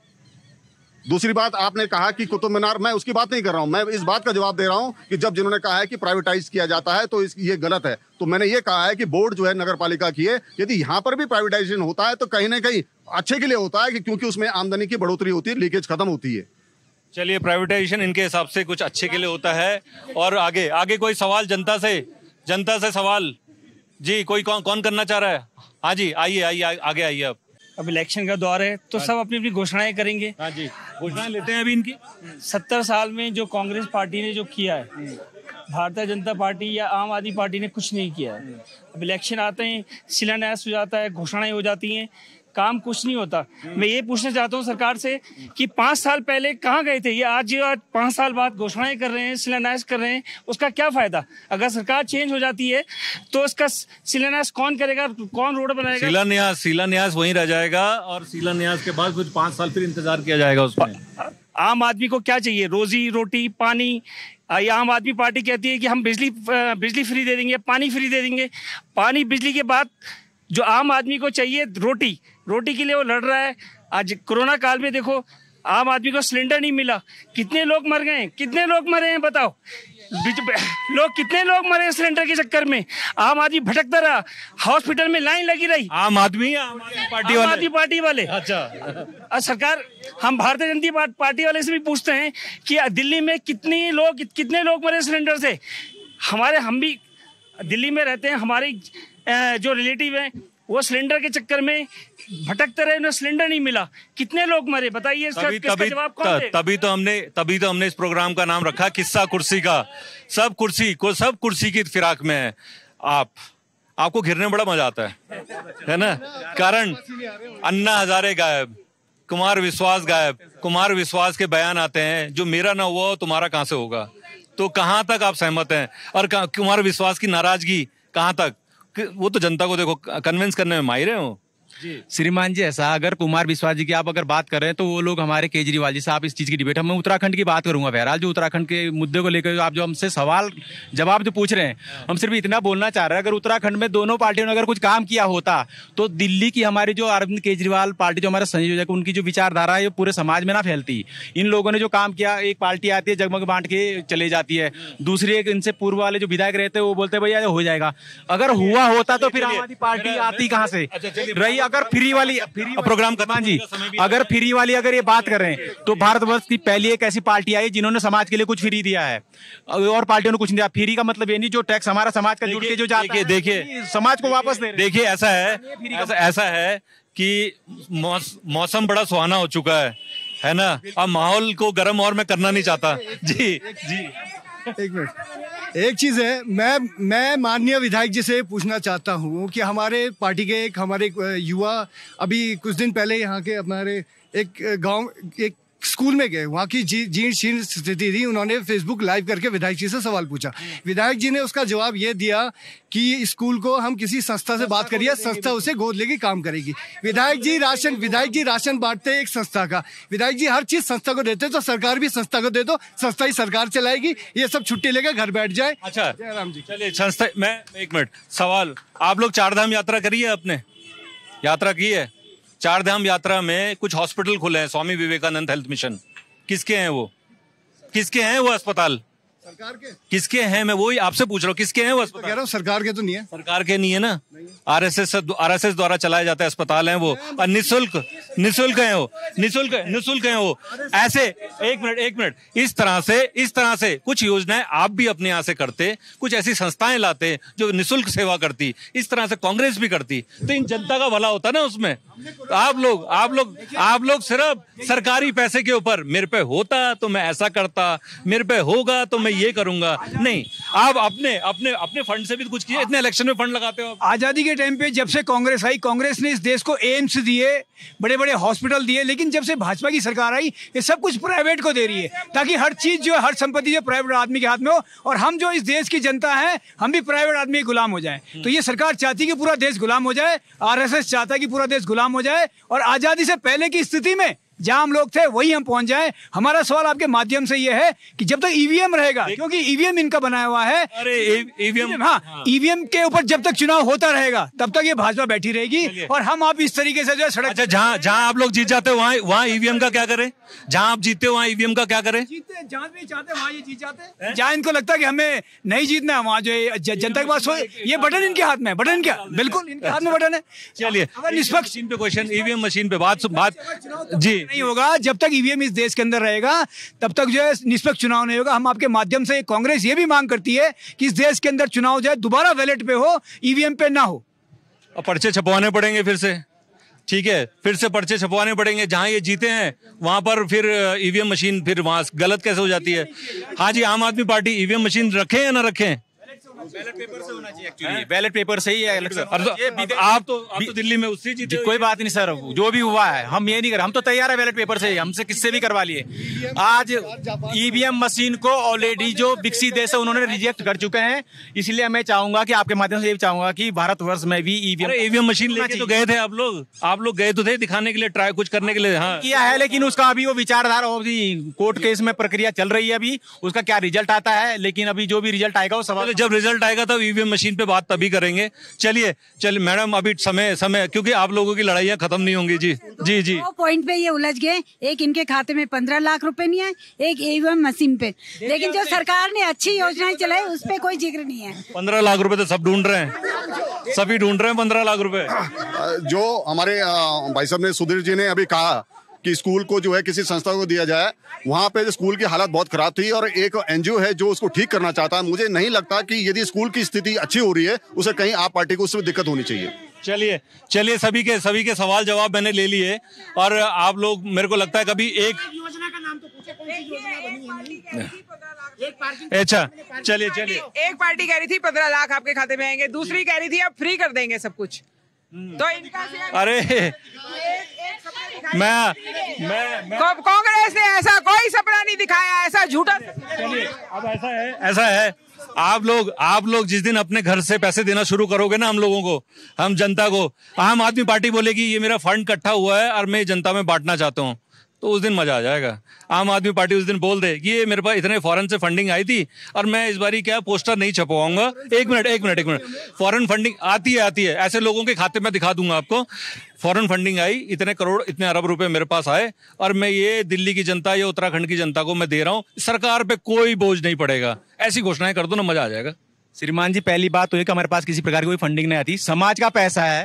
दूसरी बात आपने कहा कि कुतुब मीनार मैं उसकी बात नहीं कर रहा हूँ मैं इस बात का जवाब दे रहा हूँ कि जब जिन्होंने कहा है कि प्राइवेटाइज किया जाता है तो इस ये गलत है तो मैंने ये कहा है कि बोर्ड जो है नगर पालिका की है यदि यहाँ पर भी प्राइवेटाइजेशन होता है तो कहीं ना कहीं अच्छे के लिए होता है कि क्योंकि उसमें आमदनी की बढ़ोतरी होती है लीकेज खत्म होती है चलिए प्राइवेटाइजेशन इनके हिसाब से कुछ अच्छे के लिए होता है और आगे आगे कोई सवाल जनता से जनता से सवाल जी कोई कौन कौन करना चाह रहा है हाँ जी आइए आइए आगे आइए आप अब इलेक्शन का दौर है तो हाँ सब अपनी अपनी घोषणाएं करेंगे हाँ जी घोषणाएं लेते हैं अभी इनकी सत्तर साल में जो कांग्रेस पार्टी ने जो किया है हम्म। भारतीय जनता पार्टी या आम आदमी पार्टी ने कुछ नहीं किया है अब इलेक्शन आते हैं शिलान्यास हो जाता है घोषणाएं हो जाती हैं काम कुछ नहीं होता मैं ये पूछना चाहता हूँ सरकार से कि पाँच साल पहले कहाँ गए थे ये आज ये आज पाँच साल बाद घोषणाएं कर रहे हैं शिलान्यास कर रहे हैं उसका क्या फायदा अगर सरकार चेंज हो जाती है तो इसका शिलान्यास कौन करेगा कौन रोड बनाएगा शिलान्यास शिलान्यास वही रह जाएगा और शिलान्यास के बाद कुछ पाँच साल फिर इंतजार किया जाएगा उसमें आम आदमी को क्या चाहिए रोजी रोटी पानी ये आम आदमी पार्टी कहती है कि हम बिजली बिजली फ्री दे देंगे पानी फ्री दे देंगे पानी बिजली के बाद जो आम आदमी को चाहिए रोटी रोटी के लिए वो लड़ रहा है आज कोरोना काल में देखो आम आदमी को सिलेंडर नहीं मिला कितने लोग मर गए कितने लोग मरे हैं बताओ *laughs* लोग कितने लोग मरे सिलेंडर के चक्कर में आम आदमी भटकता रहा हॉस्पिटल में लाइन लगी रही आम आदमी आम पार्टी वाले आदमी पार्टी वाले अच्छा सरकार हम भारतीय जनता पार्टी वाले से भी पूछते हैं कि दिल्ली में कितने लोग कितने लोग मरे सिलेंडर से हमारे हम भी दिल्ली में रहते हैं हमारे जो रिलेटिव हैं वो सिलेंडर के चक्कर में भटकते रहे उन्हें सिलेंडर नहीं मिला कितने लोग मरे बताइए तभी तभी तभी, तभी तो हमने तभी तो हमने इस प्रोग्राम का नाम रखा किस्सा कुर्सी का सब कुर्सी को सब कुर्सी की फिराक में है आप आपको घिरने में बड़ा मजा आता है है ना कारण अन्ना हजारे गायब कुमार विश्वास गायब कुमार विश्वास के बयान आते हैं जो मेरा ना हुआ तुम्हारा कहाँ से होगा तो कहाँ तक आप सहमत हैं और कुमार विश्वास की नाराजगी कहाँ तक वो तो जनता को देखो कन्विंस करने में माहिर हो श्रीमान जी ऐसा अगर कुमार विश्वास जी की आप अगर बात कर रहे हैं तो वो लोग हमारे केजरीवाल जी से आप इस चीज़ की डिबेट मैं उत्तराखंड की बात करूंगा बहरहाल जो उत्तराखंड के मुद्दे को लेकर आप जो हमसे सवाल जवाब जो पूछ रहे हैं हाँ। हम सिर्फ इतना बोलना चाह रहे हैं अगर उत्तराखंड में दोनों पार्टियों ने अगर कुछ काम किया होता तो दिल्ली की हमारी जो अरविंद केजरीवाल पार्टी जो हमारे संयोजक उनकी जो विचारधारा है ये पूरे समाज में ना फैलती इन लोगों ने जो काम किया एक पार्टी आती है जगमग बांट के चले जाती है दूसरी एक इनसे पूर्व वाले जो विधायक रहते हैं वो बोलते भैया हो जाएगा अगर हुआ होता तो फिर हमारी पार्टी आती कहाँ से अच्छा, रही अगर फ्री वाली फ्री प्रोग्राम करना जी अगर फ्री वाली अगर ये बात हैं तो भारतवर्ष की पहली एक ऐसी पार्टी आई जिन्होंने समाज के लिए कुछ फ्री दिया है और पार्टियों ने कुछ नहीं दिया फ्री का मतलब ये नहीं जो टैक्स हमारा समाज का जुड़ के जो जाके देखिए समाज को वापस दे देखिए ऐसा है ऐसा है कि मौसम बड़ा सुहाना हो चुका है है ना अब माहौल को गर्म और मैं करना नहीं चाहता जी जी एक मिनट एक चीज है मैं मैं माननीय विधायक जी से पूछना चाहता हूँ कि हमारे पार्टी के एक हमारे युवा अभी कुछ दिन पहले यहाँ के हमारे एक गांव एक स्कूल में गए वहाँ की जी जीण शीण स्थिति थी उन्होंने फेसबुक लाइव करके विधायक जी से सवाल पूछा विधायक जी ने उसका जवाब ये दिया कि स्कूल को हम किसी संस्था से बात करिए संस्था उसे गोद लेके काम करेगी विधायक जी राशन विधायक जी राशन बांटते एक संस्था का विधायक जी हर चीज संस्था को देते तो सरकार भी संस्था को दे दो संस्था ही सरकार चलाएगी ये सब छुट्टी लेकर घर बैठ जाए अच्छा जयराम जी चलिए संस्था मैं एक मिनट सवाल आप लोग चार धाम यात्रा करिए अपने यात्रा की है चार धाम यात्रा में कुछ हॉस्पिटल खुले हैं स्वामी विवेकानंद हेल्थ मिशन किसके हैं वो किसके हैं वो अस्पताल सरकार के किसके हैं मैं वही आपसे पूछ रहा हूँ किसके हैं वो तो अस्पताल कह रहा हूँ सरकार के तो नहीं है सरकार के नहीं है ना R R S S S S द्वारा चलाया जाता है अस्पताल है वो और निःशुल्क निशुल्क है वो निःशुल्क निःशुल्क है वो ऐसे एक मिनट एक मिनट इस तरह से इस तरह से कुछ योजनाएं आप भी अपने यहाँ से करते कुछ ऐसी संस्थाएं लाते जो निःशुल्क सेवा करती इस तरह से कांग्रेस भी करती तो इन जनता का भला होता ना उसमें आप लोग आप लोग आप लोग सिर्फ सरकारी पैसे के ऊपर मेरे पे होता तो मैं ऐसा करता मेरे पे होगा तो मैं ये करूंगा नहीं आप अपने अपने अपने फंड से भी तो कुछ किया इतने इलेक्शन में फंड लगाते हो आजादी के टाइम पे जब से कांग्रेस आई कांग्रेस ने इस देश को एम्स दिए बड़े बड़े हॉस्पिटल दिए लेकिन जब से भाजपा की सरकार आई ये सब कुछ प्राइवेट को दे रही है ताकि हर चीज जो है हर संपत्ति जो प्राइवेट आदमी के हाथ में हो और हम जो इस देश की जनता है हम भी प्राइवेट आदमी गुलाम हो जाए तो ये सरकार चाहती है कि पूरा देश गुलाम हो जाए आर चाहता है कि पूरा देश गुलाम काम हो जाए और आजादी से पहले की स्थिति में जहां हम लोग थे वही हम पहुंच जाए हमारा सवाल आपके माध्यम से ये है कि जब तक ईवीएम रहेगा क्योंकि ईवीएम इनका बनाया हुआ है अरे ईवीएम हाँ ईवीएम के ऊपर जब तक चुनाव होता रहेगा तब तक ये भाजपा बैठी रहेगी और हम आप इस तरीके से जो है सड़क अच्छा जहाँ जहाँ आप लोग जीत जाते हो वहाँ वहाँ ईवीएम का क्या करें जहाँ आप जीतते हो वहाँ ईवीएम का क्या करें जीतते जहाँ भी चाहते वहाँ ये जीत जाते जहाँ इनको लगता है कि हमें नहीं जीतना है वहाँ जो जनता के पास ये बटन इनके हाथ में बटन क्या बिल्कुल इनके हाथ में बटन है चलिए निष्पक्ष निष्पक्ष पे क्वेश्चन ईवीएम मशीन पे बात बात जी नहीं होगा जब तक ईवीएम e इस देश के अंदर रहेगा तब तक जो है निष्पक्ष चुनाव नहीं होगा हम आपके माध्यम से कांग्रेस ये भी मांग करती है कि इस देश के अंदर चुनाव जो है दोबारा बैलेट पे हो ईवीएम e पे ना हो और पर्चे छपवाने पड़ेंगे फिर से ठीक है फिर से पर्चे छपवाने पड़ेंगे जहां ये जीते हैं वहां पर फिर ईवीएम e मशीन फिर वहां गलत कैसे हो जाती है हाँ जी आम आदमी पार्टी ईवीएम मशीन रखें या ना रखें बैलेट पेपर से होना चाहिए बैलेट पेपर हाँ, से ही है इलेक्शन आप तो आप तो-, तो दिल्ली में उससे जीते कोई बात नहीं सर जो भी हुआ है हम ये नहीं कर हम तो तैयार है बैलेट पेपर से ही हमसे किससे भी करवा लिए e आज ईवीएम मशीन e को ऑलरेडी जो विकसित देश है उन्होंने रिजेक्ट कर चुके हैं इसलिए मैं चाहूंगा कि आपके माध्यम से ये चाहूंगा कि वर्ष में भी ईवीएम ईवीएम मशीन लेके तो गए थे आप लोग आप लोग गए तो थे दिखाने के लिए ट्राई कुछ करने के लिए हाँ किया है लेकिन उसका अभी वो विचारधारा अभी कोर्ट केस में प्रक्रिया चल रही है अभी उसका क्या रिजल्ट आता है लेकिन अभी जो भी रिजल्ट आएगा वो सवाल जब रिजल्ट रिजल्ट आएगा तब ईवीएम e मशीन पे बात तभी करेंगे चलिए चलिए मैडम अभी समय समय क्योंकि आप लोगों की लड़ाइयाँ खत्म नहीं होंगी जी जी जी पॉइंट पे ये उलझ गए एक इनके खाते में पंद्रह लाख रुपए नहीं है एक ईवीएम e मशीन पे लेकिन जो सरकार ने अच्छी योजनाएं चलाई उस पर कोई जिक्र नहीं है पंद्रह लाख रूपये तो सब ढूंढ रहे हैं सभी ढूंढ रहे हैं पंद्रह लाख रूपये जो हमारे भाई साहब ने सुधीर जी ने अभी कहा कि स्कूल को जो है किसी संस्था को दिया जाए वहाँ पे स्कूल की हालत बहुत खराब थी और एक एनजीओ है जो उसको ठीक करना चाहता है मुझे नहीं लगता कि यदि स्कूल की स्थिति अच्छी हो रही है उसे कहीं आप पार्टी को उसमें दिक्कत होनी चाहिए चलिए चलिए सभी के सभी के सवाल जवाब मैंने ले लिए और आप लोग मेरे को लगता है कभी एक योजना का नाम तो अच्छा चलिए चलिए एक पार्टी कह रही थी पंद्रह लाख आपके खाते में आएंगे दूसरी कह रही थी आप फ्री कर देंगे सब कुछ हम्म। तो इनका अरे मैं मैं कांग्रेस ने ऐसा कोई सपना नहीं दिखाया ऐसा झूठा चलिए अब ऐसा है ऐसा है आप लोग आप लोग जिस दिन अपने घर से पैसे देना शुरू करोगे ना हम लोगों को हम जनता को आम आदमी पार्टी बोलेगी ये मेरा फंड इकट्ठा हुआ है और मैं जनता में बांटना चाहता हूँ तो उस दिन मजा आ जाएगा आम आदमी पार्टी उस दिन बोल दे कि ये मेरे पास इतने फॉरेन से फंडिंग आई थी और मैं इस बारी क्या पोस्टर नहीं छपवाऊंगा एक मिनट एक मिनट एक मिनट फॉरेन फंडिंग आती है आती है ऐसे लोगों के खाते में दिखा दूंगा आपको फॉरेन फंडिंग आई इतने करोड़ इतने अरब रुपए मेरे पास आए और मैं ये दिल्ली की जनता या उत्तराखंड की जनता को मैं दे रहा हूँ सरकार पे कोई बोझ नहीं पड़ेगा ऐसी घोषणाएं कर दो ना मजा आ जाएगा श्रीमान जी पहली बात तो है कि हमारे पास किसी प्रकार की कोई फंडिंग नहीं आती समाज का पैसा है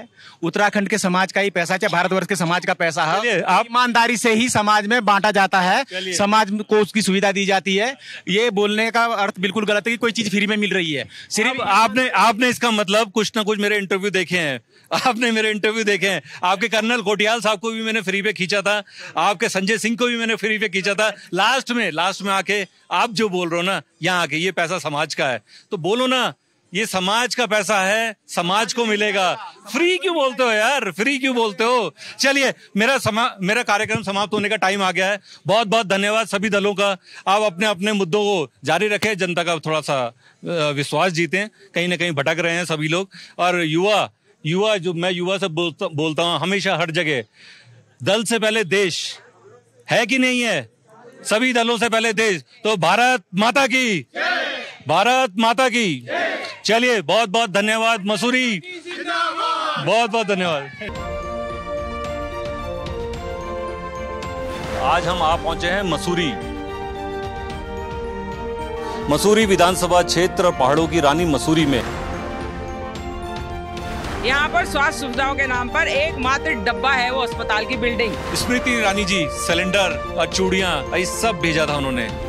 उत्तराखंड के समाज का ही पैसा चाहे भारतवर्ष के समाज का पैसा है आप ईमानदारी से ही समाज में बांटा जाता है समाज को उसकी सुविधा दी जाती है ये बोलने का अर्थ बिल्कुल गलत है कि कोई चीज फ्री में मिल रही है सिर्फ आपने आपने इसका मतलब कुछ ना कुछ मेरे इंटरव्यू देखे हैं आपने मेरे इंटरव्यू देखे हैं आपके कर्नल कोटियाल साहब को भी मैंने फ्री पे खींचा था आपके संजय सिंह को भी मैंने फ्री पे खींचा था लास्ट में लास्ट में आके आप जो बोल रहे हो ना यहाँ आके ये पैसा समाज का है तो बोलो ना ये समाज का पैसा है समाज को मिलेगा फ्री क्यों बोलते हो यार फ्री क्यों बोलते हो चलिए मेरा समा मेरा कार्यक्रम समाप्त होने का टाइम आ गया है बहुत बहुत धन्यवाद सभी दलों का आप अपने अपने मुद्दों को जारी रखें जनता का थोड़ा सा विश्वास जीतें कहीं ना कहीं भटक रहे हैं सभी लोग और युवा युवा जो मैं युवा से बोलता बोलता हूँ हमेशा हर जगह दल से पहले देश है कि नहीं है सभी दलों से पहले देश तो भारत माता की भारत माता की चलिए बहुत बहुत धन्यवाद मसूरी बहुत बहुत धन्यवाद आज हम आ पहुंचे हैं मसूरी मसूरी विधानसभा क्षेत्र और पहाड़ों की रानी मसूरी में यहाँ पर स्वास्थ्य सुविधाओं के नाम पर एक मात्र डब्बा है वो अस्पताल की बिल्डिंग स्मृति ईरानी जी सिलेंडर और चूड़िया ये सब भेजा था उन्होंने